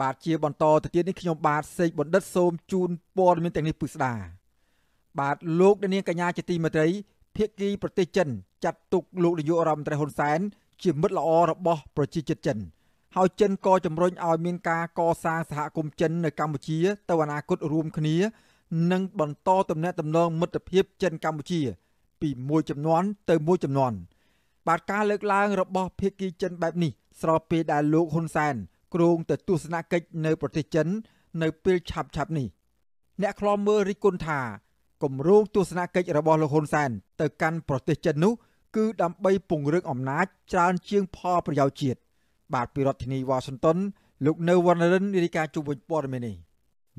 បាទជាបន្តទៅទៀតនេះខ្ញុំបាទសេកបណ្ឌិតសូមជូនព័ត៌មានទាំងនេះពិស្ដាបាទលោកនាងកញ្ញាជាទីមេត្រីភាគីប្រទេសចិន ចាត់ទុកលោកនាយករដ្ឋមន្ត្រីហ៊ុនសែន ជាមិត្តល្អរបស់ ប្រជាជាតិចិនហើយចិនក៏ជំរុញឲ្យមានការកសាងសហគមន៍ចិននៅ កម្ពុជា ទៅអនាគតរួមគ្នា និងបន្ត ទំនាក់ទំនងមិត្តភាពចិន កម្ពុជា ពីមួយចំនួនទៅមួយចំនួនបាទការលើកឡើងរបស់ភាគីចិនបែបនេះស្របពេលដែលលោកហ៊ុនសែនគ្រោងទៅទស្សនកិច្ចនៅប្រទេសចិននៅពេលឆាប់ឆាប់នេះ អ្នកខ្លោមមើលរិះគន់ថាគម្រោងទស្សនកិច្ចរបស់លោកហ៊ុនសែនទៅកាន់ប្រទេសចិននោះគឺដើម្បីពង្រឹងអំណាចច្រើនជាងផលប្រយោជន៍ជាតិបាទពីរដ្ឋធានីវ៉ាស៊ីនតោនលោកនៅវណ្ណរិនរាយការណ៍ជុំវិញព័ត៌មាននេះ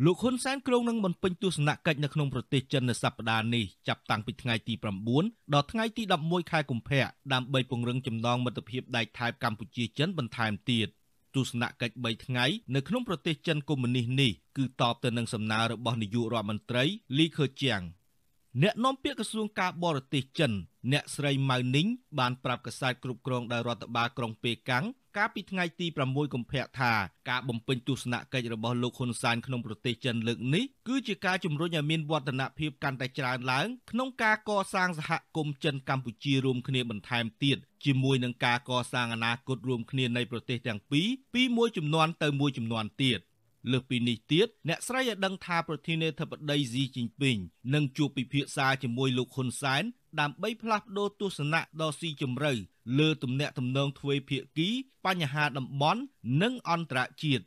លោកហ៊ុនសែនគ្រោងនឹងបំពេញទស្សនកិច្ចនៅក្នុងប្រទេសចិននៅសប្តាហ៍នេះចាប់តាំងពីថ្ងៃទី9ដល់ថ្ងៃទី11ខែកុម្ភៈដើម្បីពង្រឹងចំណងមិត្តភាពដែកថែបកម្ពុជាចិនបន្ថែមទៀតទស្សនកិច្ច3ថ្ងៃនៅក្នុងប្រទេសចិនកុម្មុយនីសនេះគឺតបទៅនឹងសំណើរបស់នាយករដ្ឋមន្ត្រីលីខឺជាង អ្នកនាំពាក្យក្រសួងការបរទេសចិន អ្នកស្រីម៉ៅនីងបានប្រាប់កាសែតគ្រប់គ្រងដោយរដ្ឋបាលក្រុងប៉េកាំងកាលពីថ្ងៃទី6កុម្ភៈថាការបំពេញទស្សនកិច្ចរបស់លោកហ៊ុនសែនក្នុងប្រទេសចិនលើកនេះគឺជាការជំរុញឲ្យមានវឌ្ឍនភាពកាន់តែច្រើនឡើង ក្នុងការកសាងសហគមន៍ចិនកម្ពុជារួមគ្នាបន្ថែមទៀតជាមួយនឹងការកសាងអនាគតរួមគ្នានៃប្រទេសទាំងពីរពីមួយចំនួនទៅមួយចំនួនទៀតលើសពីនេះទៀតអ្នកស្រីឲ្យដឹងថាប្រធានាធិបតីស៊ីជីនពីងនឹងជួបពិភាក្សាជាមួយលោកហ៊ុនសែនដើម្បីផ្លាស់ប្តូរទស្សនៈដ៏ស៊ីជម្រៅលើទំនាក់ទំនងទ្វេភាគីបញ្ហាតំបន់ និងអន្តរជាតិ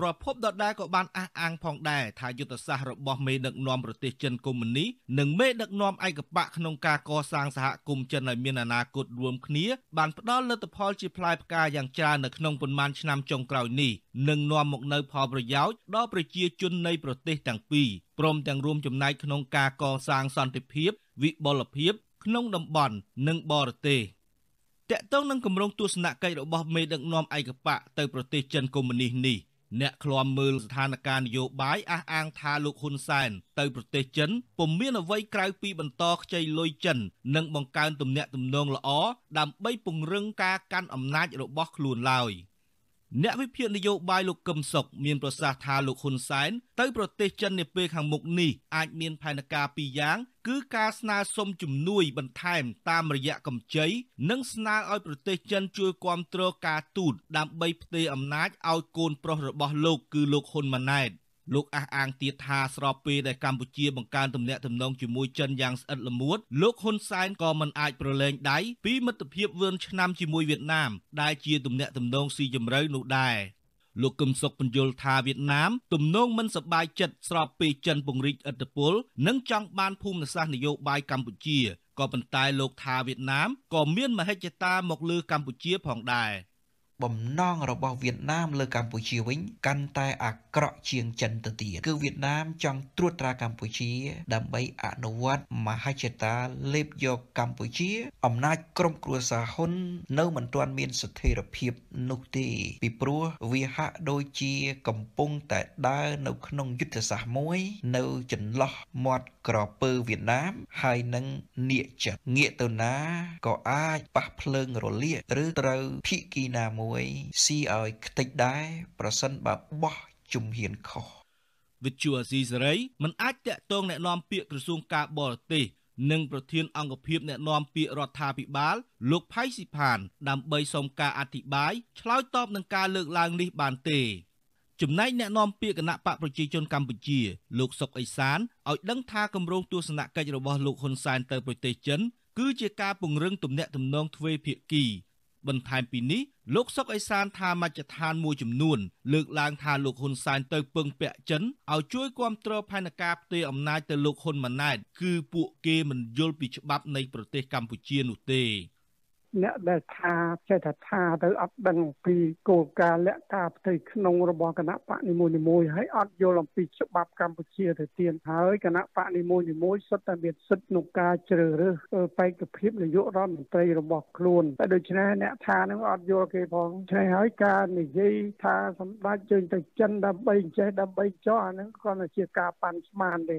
ប្រពន្ធដដែលក៏បានអះអាងផងដែរថាយុទ្ធសាស្ត្ររបស់មេដឹកនាំប្រទេសចិនកុម្មុយនីនិងមេដឹកនាំឯកបកក្នុងការកសាងសហគមន៍ចិនឲ្យមានអនាគតរួមគ្នា បានផ្ដល់លទ្ធផលជាផ្លែផ្កាយ៉ាងច្រើននៅក្នុងប៉ុន្មានឆ្នាំចុងក្រោយនេះនិងនាំមកនូវផលប្រយោជន៍ដល់ប្រជាជននៃប្រទេសទាំងពីរព្រមទាំងរួមចំណែកក្នុងការកសាងសន្តិភាព វិបុលភាព ក្នុងតំបន់និងបរទេស។តកតងនឹងគម្រោងទស្សនកិច្ចរបស់មេដឹកនាំឯកបកទៅប្រទេសចិនកុម្មុយនីសនេះអ្នកឃ្លាំមើលស្ថានភាពនយោបាយអះអាងថាលោកហ៊ុនសែនទៅប្រទេសចិនពុំមានអ្វីក្រៅពីបន្តខ្ចីលុយចិននិងបង្កើនទំនាក់ទំនងល្អដើម្បីពង្រឹងការកាន់អំណាចរបស់ខ្លួនឡើយ។អ្នកវិភាគនយោបាយលោកកឹមសុខមានប្រសាសន៍ថាលោកហ៊ុនសែនទៅប្រទេសចិននាពេលខាងមុខនេះអាចមានផែនការពីរយ៉ាងគឺការស្នើសុំជំនួយបន្ថែមតាមរយៈកម្ចីនិងស្នើឲ្យប្រទេសចិនជួយគ្រប់គ្រងការទូតដើម្បីផ្ទេរអំណាចឲ្យកូនប្រុសរបស់លោកគឺលោកហ៊ុនម៉ាណែតលោកអះអាងទៀតថាស្របពេលដែលកម្ពុជាបង្កើនទំនាក់ទំនងជាមួយចិនយ៉ាងស្អិតល្មួតលោកហ៊ុនសែនក៏មិនអាចប្រឡែងដៃពីមិត្តភាពវឿនឆ្នាំជាមួយវៀតណាមដែលជាទំនាក់ទំនងស៊ីជម្រៅនោះដែរលោកកឹមសុខបញ្យល់ថាវៀតណាមទំនងមិនសប្បាយចិត្តស្របពេលចិនពង្រីកឥទ្ធិពល និងចង់បានភូមិសាស្ត្រនយោបាយកម្ពុជាក៏ប៉ុន្តែលោកថាវៀតណាមក៏មាន មហិច្ឆតាមកលើកម្ពុជាផងដែរបំណងរបស់វៀតណាមលើកម្ពុជាវិញកាន់តែអាក្រក់ជាងចិនទៅទៀតគឺវៀតណាមចង់ត្រួតត្រាកម្ពុជា ដើម្បីអនុវត្តមហិច្ឆតាលេបយកកម្ពុជា អំណាចក្រុមគ្រួសារហ៊ុននៅមិនទាន់ មានស្ថិរភាពនោះទេ ពីព្រោះវាហាក់ដូចជា កំពុងតែដើរនៅក្នុងយុទ្ធសាស្ត្រមួយ នៅចន្លោះមាត់ក្រពើវៀតណាមហើយនឹងងាកចិត្តងាកទៅណាក៏អាចប៉ះភ្លើងរលាក ឬត្រូវភីគីណាមួយស៊ីឲ្យខ្ទេចដែរប្រសិនបើបោះជំហានខុសវិទ្យុអាស៊ីសេរីមិនអាចតាក់ទងแนะនាំពាក្យក្រសួងការបរទេស និងប្រធានអង្គភិបអ្នកណែនាំពាក្យរដ្ឋាភិបាល លោកផៃស៊ីផាន ដើម្បីសូមការអធិប្បាយឆ្លើយតបនឹងការលើកឡើងនេះបានទេចំណែកអ្នកណែនាំពាក្យគណៈបកប្រជាជនកម្ពុជា លោកសុកអេសានឲ្យដឹងថាគម្រោងទស្សនកិច្ចរបស់លោកហ៊ុនសែនទៅប្រទេសចិនគឺជាការពង្រឹងទំនាក់ទំនងទ្វេភាគីបន្ថែមពីនេះលោកសុកអេសានថាមជ្ឈដ្ឋានមួយចំនួនលើកឡើងថាលោកហ៊ុនសែនទៅពឹងពាក់ចិនឲ្យជួយគ្រប់គ្រងផែនការផ្ទេរអំណាចទៅលោកហ៊ុនម៉ាណែតគឺពួកគេមិនយល់ពីច្បាប់នៃប្រទេសកម្ពុជានោះទេអ្នកដែលថាចេះថាថាទៅអត់ដឹងពីគោលការណ៍លក្ខការផ្ទៃក្នុងរបស់គណៈបកនីមួយនីមួយហើយអត់យល់អំពីច្បាប់កម្ពុជាទៅទៀតហើយគណៈបកនីមួយនីមួយសុទ្ធតែមានសិទ្ធិក្នុងការជ្រើសរើសបេក្ខភាពនាយករដ្ឋមន្ត្រីរបស់ខ្លួនតែដូច្នេះអ្នកថានឹងអត់យល់គេផងឆ្ងាយហើយការនិយាយថាសម្ដេចជើងទៅចិនដើម្បីចេះដើម្បីចោះអានឹងគ្រាន់តែជាការប៉ាន់ស្មានទេ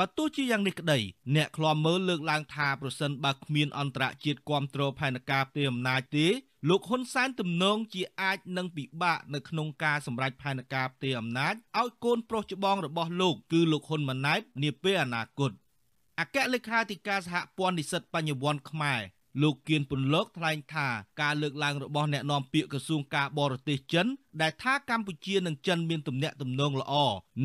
បើទោះជាយ៉ាងនេះក្តីអ្នកខ្លាំមើលលើកឡើងថាប្រសិនបើគ្មានអន្តរជាតិគ្រប់គ្រងផែនការផ្ទៃអំណាចទេ លោកហ៊ុនសែនទំនងជាអាចនឹងពិបាកនៅក្នុងការសម្រេចផែនការផ្ទៃអំណាចឲ្យកូនប្រុសច្បងរបស់លោកគឺលោកហ៊ុនម៉ាណែតនាពេលអនាគតអគ្គលេខាធិការសហព័ន្ធនិស្សិត បញ្ញវន្តខ្មែរលោកគៀនពន្លកថ្លែងថាការលើកឡើងរបស់អ្នកនាំពាក្យក្រសួងការបរទេសចិនដែលថាកម្ពុជានិងចិន មានទំនាក់ទំនង ល្អ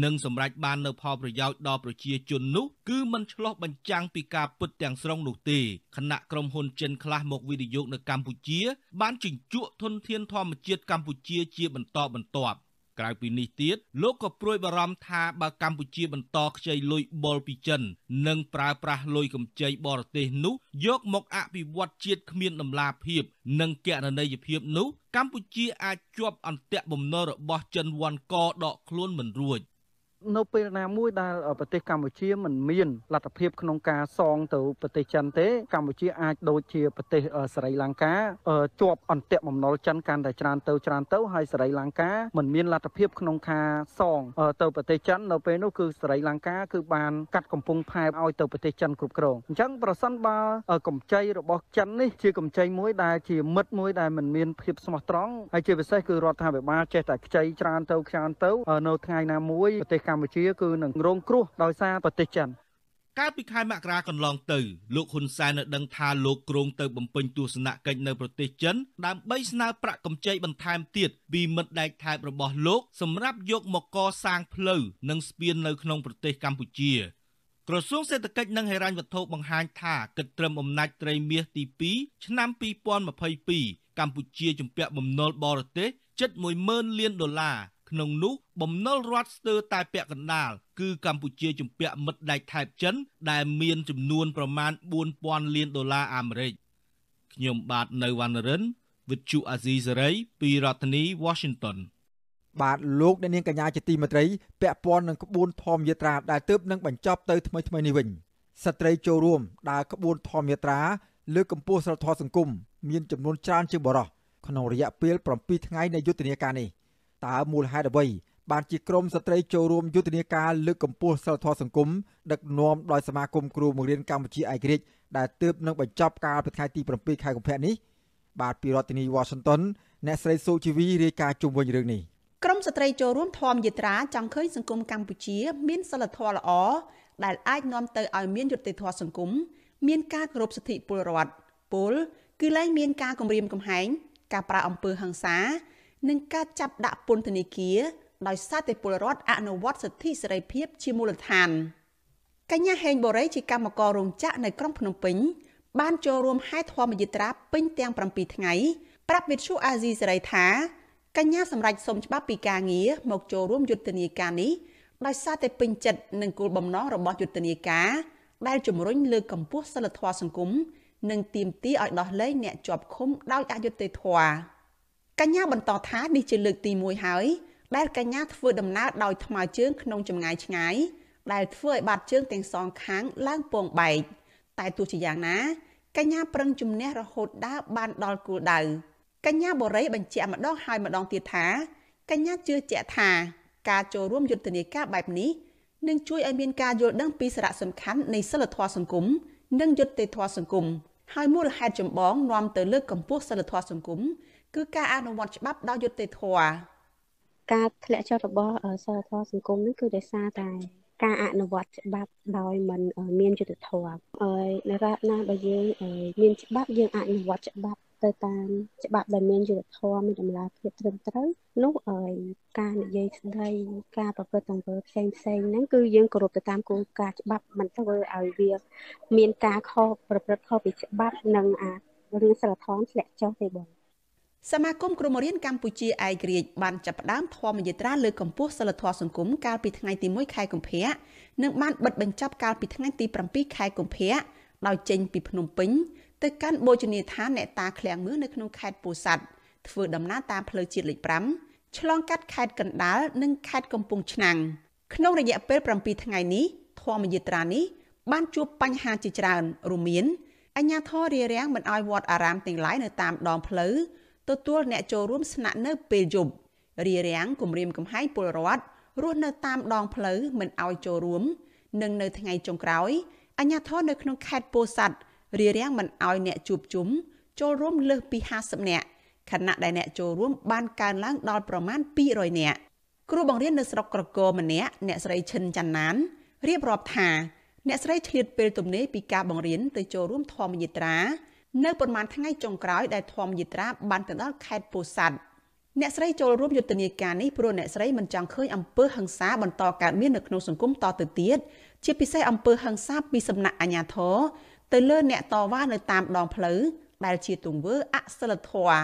និងសម្រេចបាននូវផលប្រយោជន៍ដល់ប្រជាជននោះ គឺមិនឆ្លោះបញ្ចាំងពីការពុតទាំងស្រុងនោះទេគណៈក្រុមហ៊ុនចិនខ្លះមកវិនិយោគនៅកម្ពុជា បានជញ្ជក់ធនធានធម្មជាតិកម្ពុជាជាបន្តបន្ទាប់ក្រៅពីនេះទៀតលោកក៏ព្រួយបារម្ភថាបើកម្ពុជាបន្តខ្ចីលុយបុលពីចិន និងប្រើប្រាស់លុយកម្ចីបរទេសនោះ យកមកអភិវឌ្ឍជាតិគ្មានដំណាភាពនិងគណនេយ្យភាពនោះកម្ពុជាអាចជាប់អន្ទាក់បំណុលរបស់ចិនវ៉ាន់កដកខ្លួនមិនរួចនៅពេលណាមួយដែលប្រទេសកម្ពុជាមិនមានលទ្ធភាពក្នុងការសងទៅប្រទេសចិនទេកម្ពុជាអាចដូចជាប្រទេសសរីលង្កាជាប់អន្តៈបំណុលចិនកាន់តែច្រើនទៅច្រើនទៅហើយសរីលង្កាមិនមានលទ្ធភាពក្នុងការសងទៅប្រទេសចិននៅពេលនោះគឺសរីលង្កាគឺបានកាត់កំពង់ផែឲ្យទៅប្រទេសចិនគ្រប់គ្រងអញ្ចឹងប្រសិនបើកម្ចីរបស់ចិននេះជាកម្ចីមួយដែលជាមិត្តមួយដែលមិនមានភាពស្មោះត្រង់ហើយជាពិសេសគឺរដ្ឋាភិបាលចេះតែខ្ចីច្រើនទៅច្រើនទៅ នៅថ្ងៃណាមួយប្រទេសកម្ពុជាគឺនឹងរងគ្រោះដោយសារប្រទេសចិនកាលពីខែមករាកន្លងទៅលោកហ៊ុនសែននៅដឹងថាលោកគ្រងទៅបំពេញទស្សនកិច្ចនៅប្រទេសចិនដើម្បីស្នើប្រាក់កម្ចីបន្ថែមទៀតពីមិត្តដែកថែបរបស់លោកសម្រាប់យកមកកសាងផ្លូវនិងស្ពាននៅក្នុងប្រទេស កម្ពុជាក្រសួងសេដ្ឋកិច្ចនិងហិរញ្ញវត្ថុបង្ហាញថាគិតត្រឹមអំណាច ត្រីមាសទី2ឆ្នាំ2022កម្ពុជា ជំពាក់បំណុលបរទេសជិត100,000លានដុល្លារក្នុងនោះបំណុលរដ្ឋស្ទើរតែពាក់កណ្ដាល គឺកម្ពុជាជំពាក់មិត្តដៃថៃចិន ដែលមានចំនួនប្រមាណ4000លានដុល្លារអាមេរិកខ្ញុំបាទនៅវណ្ណរិន With Chu Azizi Saray ពីរដ្ឋធានី Washington បាទលោកអ្នកនាងកញ្ញាជាទីមេត្រីពាក់ព័ន្ធនឹងក្បួនធម្មយាត្រាដែលទើបនឹងបញ្ចប់ទៅថ្មីថ្មីនេះវិញស្ត្រីចូលរួមដើរក្បួនធម្មយាត្រាលើកកម្ពស់សិលធម៌សង្គមមានចំនួនច្រើនជាងបរោះក្នុងរយៈពេល7ថ្ងៃនៃយុទ្ធនាការនេះតើមូលហេតុអ្វីបានជាក្រមស្ត្រីចូលរួមយុទ្ធនាការលើកកម្ពស់សិលធម៌សង្គមដឹកនាំដោយសមាគមគ្រូបង្រៀនកម្ពុជាឯករាជ្យដែលទើបនឹងបញ្ចប់កាលពីថ្ងៃទី7ខែកុម្ភៈនេះ បាទពីរដ្ឋធានី Washington អ្នកស្រីសូជីវីរាយការណ៍ជុំវិញរឿងនេះក្រមស្ត្រីចូលរួមធម្មយាត្រា ចង់ឃើញសង្គមកម្ពុជា មានសិលធម៌ល្អដែលអាចនាំទៅឲ្យមានយុត្តិធម៌សង្គមមានការគោរពសិទ្ធិ ពលរដ្ឋពលគឺលែងមានការគំរាមកំហែងការប្រើអំពើហិង្សានិងការចាប់ដាក់ពន្ធនាគារដោយសារតែពលរដ្ឋអនុវត្តសិទ្ធិសេរីភាពជាមូលដ្ឋាន កញ្ញាហេងបូរីជាកម្មកររោងចក្រនៅក្រុងភ្នំពេញបាន ចូលរួមហែធម្មយាត្រាពេញទាំង7ថ្ងៃប្រាប់វិទ្យុអាស៊ីសេរីថាកញ្ញាសម្រេចសុំច្បាប់ពីការងារមកចូលរួមយុទ្ធនាការនេះដោយសារតែពេញចិត្តនឹងគោលបំណងរបស់យុទ្ធនាការដែលជំរុញលើកកម្ពស់សិលធម៌សង្គមនិងទាមទារឲ្យដោះលែងអ្នកជាប់ឃុំដោយអយុត្តិធម៌កញ្ញាបន្តថានេះជាលើក ទី1ហើយដែលកញ្ញាធ្វើដំណើរដោយថ្មើរជើងក្នុងចម្ងាយឆ្ងាយដែលធ្វើឲ្យបាត់ជើងទាំងសងខាងឡើងពងបែកតែទោះជាយ៉ាងណាកញ្ញាប្រឹងជំនះរហូតដើរបានដល់គោលដៅកញ្ញាបូរីបញ្ជាក់ម្ដងហើយម្ដងទៀតថា កញ្ញាជឿជាក់ថា ការចូលរួមយុទ្ធនាការបែបនេះនឹងជួយឲ្យមានការយល់ដឹងពីសារៈសំខាន់នៃសិលធម៌សង្គមនិងយុត្តិធម៌សង្គមហើយមូលហេតុចម្បងនាំទៅលើកកម្ពស់សិលធម៌សង្គមគឺការអនុវត្តច្បាប់ដោយយុត្តិធម៌ការធ្លាក់ចុះរបស់សិលធម៌សង្គមនេះគឺដោយសារតែ ការអនុវត្តច្បាប់ដោយមិនមានយុត្តិធម៌ហើយនៅរណាបើយើងមានច្បាប់យើងអនុវត្តច្បាប់ទៅតាម ច្បាប់ដែលមានយុត្តិធម៌មានតម្លាភាពត្រឹមត្រូវនោះការនិយាយស្ដីការប្រព្រឹត្តទង្វើផ្សេងផ្សេងហ្នឹងគឺយើងគោរពទៅតាមគោលការណ៍ច្បាប់មិនធ្វើឲ្យវាមានការខុសប្រព្រឹត្តខុសពីច្បាប់និងអារឿងសិលធម៌ធ្លាក់ចុះទេបងសមាគមគ្រូបង្រៀនកម្ពុជាឯករាជ្យបានចាប់ផ្ដើមធម្មយិត្រាលើកម្ពស់សិលធម៌សង្គមកាលពីថ្ងៃទី1ខែកុម្ភៈនិងបានបិទបញ្ចប់កាលពីថ្ងៃទី7ខែកុម្ភៈដោយចេញពីភ្នំពេញទៅកាន់បូជនីយដ្ឋានអ្នកតាឃ្លាំងមឿនៅក្នុងខេត្តពោធិ៍សាត់ធ្វើដំណើរតាមផ្លូវជាតិលេខ5ឆ្លងកាត់ខេត្តកណ្ដាលនិងខេត្តកំពង់ឆ្នាំងក្នុងរយៈពេល7ថ្ងៃនេះធម្មយិត្រានេះបានជួបបញ្ហាជាច្រើនរួមមានអាជ្ញាធររារាំងមិនឲ្យវត្តអារាមទាំងឡាយនៅតាមដងផ្លូវទទួលអ្នកចូលរួមស្នាក់នៅ ពេលយប់រារាំងគម្រាមកំហែងពលរដ្ឋរស់នៅតាមដងផ្លូវមិនឲ្យចូលរួមនិងនៅថ្ងៃចុងក្រោយអាជ្ញាធរនៅក្នុងខេត្តពោធិ៍សាត់រារាំងមិនឲ្យអ្នកជួបជុំចូលរួមលើសពី50នាក់ខណៈដែលអ្នកចូលរួមបានកើនឡើងដល់ប្រមាណ200នាក់គ្រូបង្រៀននៅស្រុកក្រគរម្នាក់អ្នកស្រីឈិនចាន់ណានរៀបរាប់ថា អ្នកស្រីឆ្លៀតពេលទំនេរពីការបង្រៀនទៅចូលរួមធម្មយិត្រានៅប្រមាណថ្ងៃចុងក្រោយដែលធម្មយិត្រាបានទៅដល់ខេត្តពោធិ៍សាត់អ្នកស្រីចូលរួមយុទ្ធនាការនេះព្រោះអ្នកស្រីមិនចង់ឃើញអំពើហិង្សាបន្តកើតមាននៅក្នុងសង្គមតទៅទៀតជាពិសេសអំពើហិង្សាពីសំណាក់អាជ្ញាធរទៅលើអ្នកតវ៉ានៅតាមដងផ្លូវដែលជាទង្វើអសិលធម៌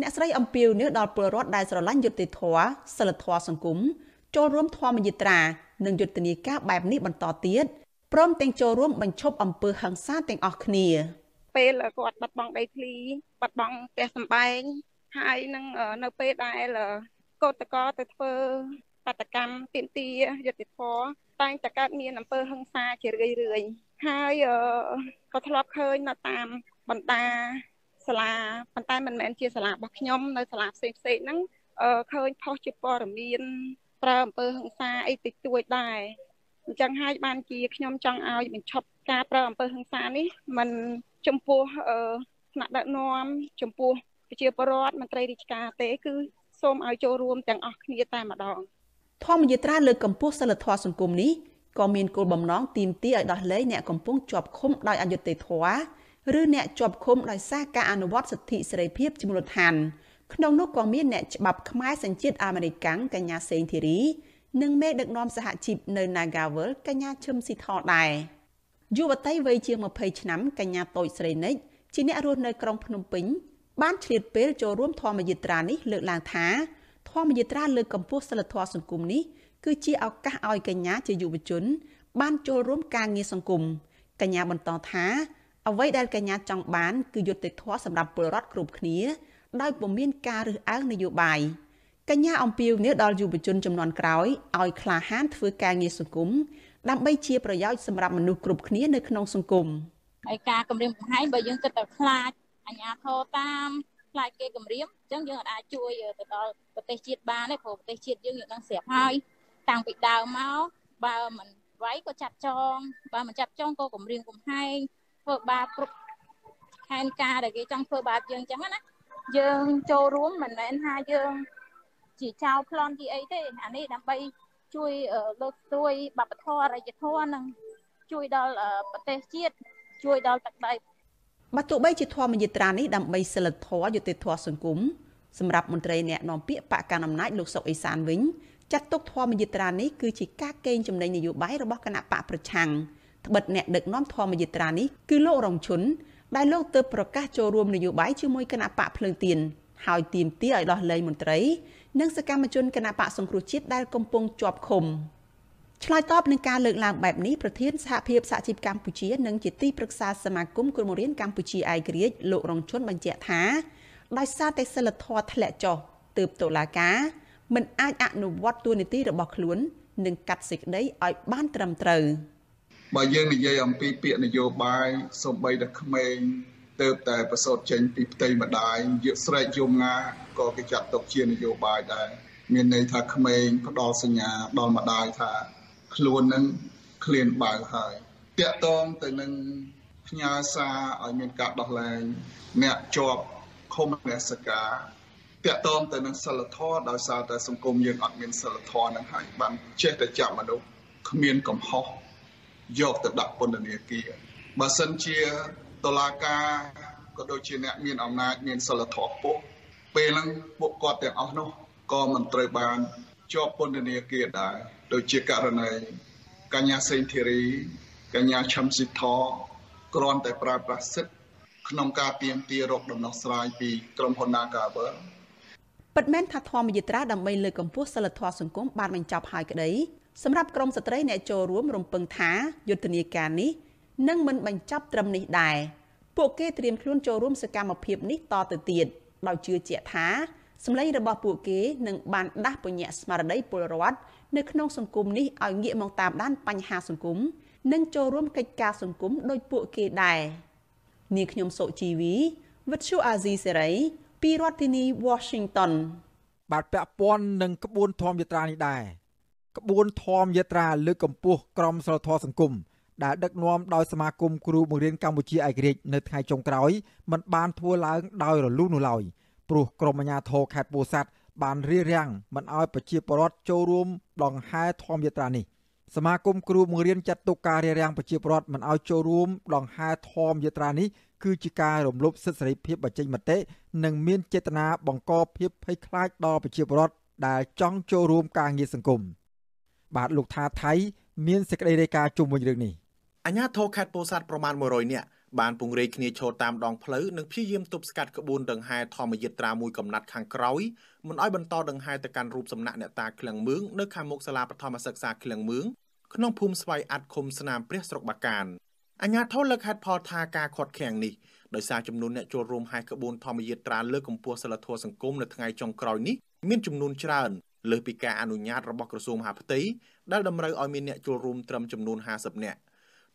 អ្នកស្រីអំពីវនេះដល់ពលរដ្ឋដែលស្រឡាញ់យុត្តិធម៌សិលធម៌សង្គមចូលរួមធម្មយិត្រា និងយុទ្ធនាការបែបនេះបន្តទៀតព្រមទាំងចូលរួមបញ្ឈប់អំពើហិង្សាទាំងអស់គ្នាពេលគាត់បាត់បង់ដីធ្លីបាត់បង់ផ្ទះសម្បែងហើយនឹងនៅពេលដែលកោតកតទៅធ្វើបដកម្មទាមទារយុត្តិធម៌តែងតែកើតមានអំពើហិង្សាជារឿយរឿយហើយក៏ធ្លាប់ឃើញនៅតាមបណ្ដាសាលាប៉ុន្តែមិនមែនជាសាលារបស់ខ្ញុំនៅសាលាផ្សេងផ្សេងហ្នឹងឃើញផុសជាព័ត៌មានប្រើអំពើហិង្សាអីតិចតួចដែរអញ្ចឹងហើយបានជាខ្ញុំចង់ឲ្យបញ្ឈប់ការប្រើអំពើហិង្សានេះมันចំពោះអឺថ្នាក់ដឹកនាំចំពោះប្រជាពលរដ្ឋមន្ត្រីរាជការទេគឺសូមឲ្យចូលរួមទាំងអស់គ្នាតែម្ដងធម្មយាត្រាលើកកម្ពស់សិលធម៌សង្គមនេះក៏មានគោលបំណងទាមទារឲ្យដោះលែងអ្នកកំពុងជាប់ឃុំដោយអយុត្តិធម៌ឬអ្នកជាប់ឃុំដោយសារការអនុវត្តសិទ្ធិសេរីភាពជាមូលដ្ឋាន ក្នុងនោះក៏មានអ្នកច្បាប់ខ្មែរសញ្ជាតិអាមេរិកកញ្ញាសេងធីរីនិងមេដឹកនាំសហជីពនៅ Nagawal កញ្ញាឈឹមស៊ីថោដែរ។យុវតីវ័យជាង20ឆ្នាំកញ្ញាតូចស្រីនិចជាអ្នករស់នៅក្រុងភ្នំពេញបានឆ្លៀតពេលចូលរួមធម្មយិត្រានេះលើកឡើងថាធម្មយិត្រាលើកកម្ពស់សិលធម៌សង្គមនេះគឺជាឱកាសឲ្យកញ្ញាជាយុវជន បាន ចូលរួមការងារសង្គមកញ្ញាបន្តថាអ្វីដែលកញ្ញាចង់បាន គឺយុត្តិធម៌សម្រាប់ពលរដ្ឋគ្រប់គ្នាដោយពុំមានការរើសអើងនយោបាយកញ្ញាអំពាវនាវដល់យុវជនចំនួនក្រោយឲ្យក្លាហានធ្វើការងារសង្គមដើម្បីជាប្រយោជន៍សម្រាប់មនុស្សគ្រប់គ្នានៅក្នុងសង្គមហើយការគម្រាមកំហែងបើយើងគិតតែខ្លាចអញ្ញាធរតាមខ្លាចគេគម្រាមអញ្ចឹងយើងអាចជួយទៅដល់ប្រទេសជាតិបានទេព្រោះប្រទេសជាតិយើងយើងដឹងស្រាប់ហើយតាំងពីដើមមកបើមិនវាយក៏ចាប់ចងបើមិនចាប់ចងក៏គម្រាមកំហែងធ្វើបាបគ្រប់ខែនការដែលគេចង់ធ្វើបាបយើងអញ្ចឹងណាយើងចូលរួមមិនមែនថាយើងជាចៅប្លន់ទីអីទេអានេះដើម្បីជួយលើកស្ទួយបព្វធម៌អរិយធម៌និងជួយដល់ប្រទេសជាតិជួយដល់ទឹកដីបើទោះបីជាធម្មយិត្រានេះដើម្បីសិលធម៌យុត្តិធម៌សង្គមសម្រាប់មន្ត្រីអ្នកនាំពាក្យបកកណ្ដាលអំណាចលោកសុកអេសានវិញចាត់ទុកធម្មយិត្រានេះគឺជាការកេងចំណេញនយោបាយរបស់គណៈបកប្រឆាំងត្បិតអ្នកដឹកនាំធម្មយិត្រានេះគឺលោករងឈុនដែលលោកទើបប្រកាសចូលរួមនយោបាយជាមួយគណៈបកភ្លើងទៀនហើយទាមទារឲ្យដោះលែងមន្ត្រី និងសកម្មជនគណបកសង្គ្រោះជាតិដែលកំពុងជាប់ឃុំឆ្លើយតបនឹងការលើកឡើងបែបនេះប្រធានសហភាពសហជីពកម្ពុជា និងជាទីប្រឹក្សាសមាគមគ្រូបង្រៀនកម្ពុជាឯករាជ្យលោករងជនបញ្ជាក់ថាដោយសារតែសិលធម៌ធ្លាក់ចុះទើបតុលាការ មិន អាចអនុវត្តទួលនីតិរបស់ខ្លួននិងកាត់សេចក្តីឲ្យបានត្រឹមត្រូវបើយើង និយាយអំពីពាក្យនយោបាយសម្បីតែក្មេងទៅតែប្រសូតចេញពីផ្ទៃម្ដាយយកស្រែកយំងាក៏គេចាត់ទុកជានយោបាយដែរមានន័យថាក្មេងផ្ដល់សញ្ញាដល់ម្ដាយថា ខ្លួននឹងឃ្លានបើហើយតកតងទៅនឹងផ្ញើសារឲ្យមានការដោះលែងអ្នកជាប់ឃុំរាជការតកតងទៅនឹងសិលធម៌ដោយសារតែសង្គមយើងអត់មានសិលធម៌នឹងហើយបានចេះតែចាប់មនុស្សគ្មានកំហុសយកទៅដាក់ពន្ធនាគារបើសិនជាតុលាការក៏ដូចជាអ្នក មានអំណាចមានសិលធម៌ពុះពេលហ្នឹងពួកគាត់ទាំងអស់នោះក៏មិនត្រូវបានជាប់ពន្ធនាគារដែរដូចជាករណីកញ្ញាសេងធីរី កញ្ញាឈឹមស៊ីធគ្រាន់តែប្រើប្រាស់សិទ្ធិក្នុងការទៀមទារក ដំណោះស្រាយពី ក្រុមហ៊ុន Nagavel ពិតមែនថាធម្មយិត្រាដើម្បីលើកកម្ពស់សិលធម៌សង្គមបានបញ្ចប់ហើយក្តី សម្រាប់ក្រមស្ត្រីអ្នកចូលរួមរំពឹងថាយុទ្ធនាការនេះនិងមិនបញ្ចប់ត្រឹមនេះដែរពួកគេត្រៀមខ្លួនចូលរួមសកម្មភាពនេះតទៅទៀតដោយជឿជាក់ថា សម្លេងរបស់ពួកគេនឹងបានដាស់ពញ្ញាស្មារតីពលរដ្ឋនៅក្នុងសង្គមនេះឲ្យងាកមកតាមដានបញ្ហាសង្គមនិងចូលរួមកិច្ចការសង្គមដោយពួកគេដែរនាងខ្ញុំសុជីវីវិទ្យុអាស៊ីសេរីពីរដ្ឋធានី Washington បាទពាក់ព័ន្ធនឹងក្បួនធម្មយត្រានេះដែរក្បួនធម្មយត្រាលើកកម្ពស់ក្រមសីលធម៌សង្គមដែលដឹកនាំដោយសមាគមគ្រូបង្រៀនកម្ពុជាឯករាជ្យនៅថ្ងៃចុងក្រោយមិនបានធ្វើឡើងដោយរលូននោះឡើយព្រោះក្រមអាជ្ញាធរខេត្តពោធិ៍សាត់បានរៀបរៀងមិនឲ្យប្រជាពលរដ្ឋចូលរួមដង្ហែធម្មយាត្រានេះសមាគមគ្រូបង្រៀនចាត់ទុកការរៀបរៀងប្រជាពលរដ្ឋមិនឲ្យចូលរួមដង្ហែធម្មយាត្រានេះគឺជាការរំលោភសិទ្ធិសេរីភាពបច្ចេកមតិនិងមានចេតនាបង្កភាពភ័យខ្លាចដល់ប្រជាពលរដ្ឋដែលចង់ចូលរួមការងារសង្គមបាទលោកថាថៃមានសេចក្តីរាយការណ៍ជុំវិញរឿងនេះអាជ្ញាធរខេត្តពោធិ៍សាត់ប្រមាណ100នាក់បានពង្រាយគ្នាឈរតាមដងផ្លូវនិងព្យាយាមទប់ស្កាត់ក្បួនដង្ហែធម្មយាត្រាមួយកំណាត់ខាងក្រោយមិនឲ្យបន្តដង្ហែទៅកាន់រូបសំណាក់អ្នកតាឃ្លាំងមឿងនៅខាងមុខសាលាបឋមសិក្សាឃ្លាំងមឿងក្នុងភូមិស្វាយអាត់ឃុំស្នាមព្រះស្រុកបាកានអាជ្ញាធរលើកហេតុផលថាការខាត់ខាំងនេះដោយសារចំនួនអ្នកចូលរួមហែក្បួនធម្មយាត្រាលើកកម្ពស់សិលធម៌សង្គមនៅថ្ងៃចុងក្រោយនេះមានចំនួនច្រើនលើសពីការអនុញ្ញាតរបស់ក្រសួងមហាផ្ទៃដែលតម្រូវឲ្យមានអ្នកចូលរួមត្រឹមចំនួន50នាក់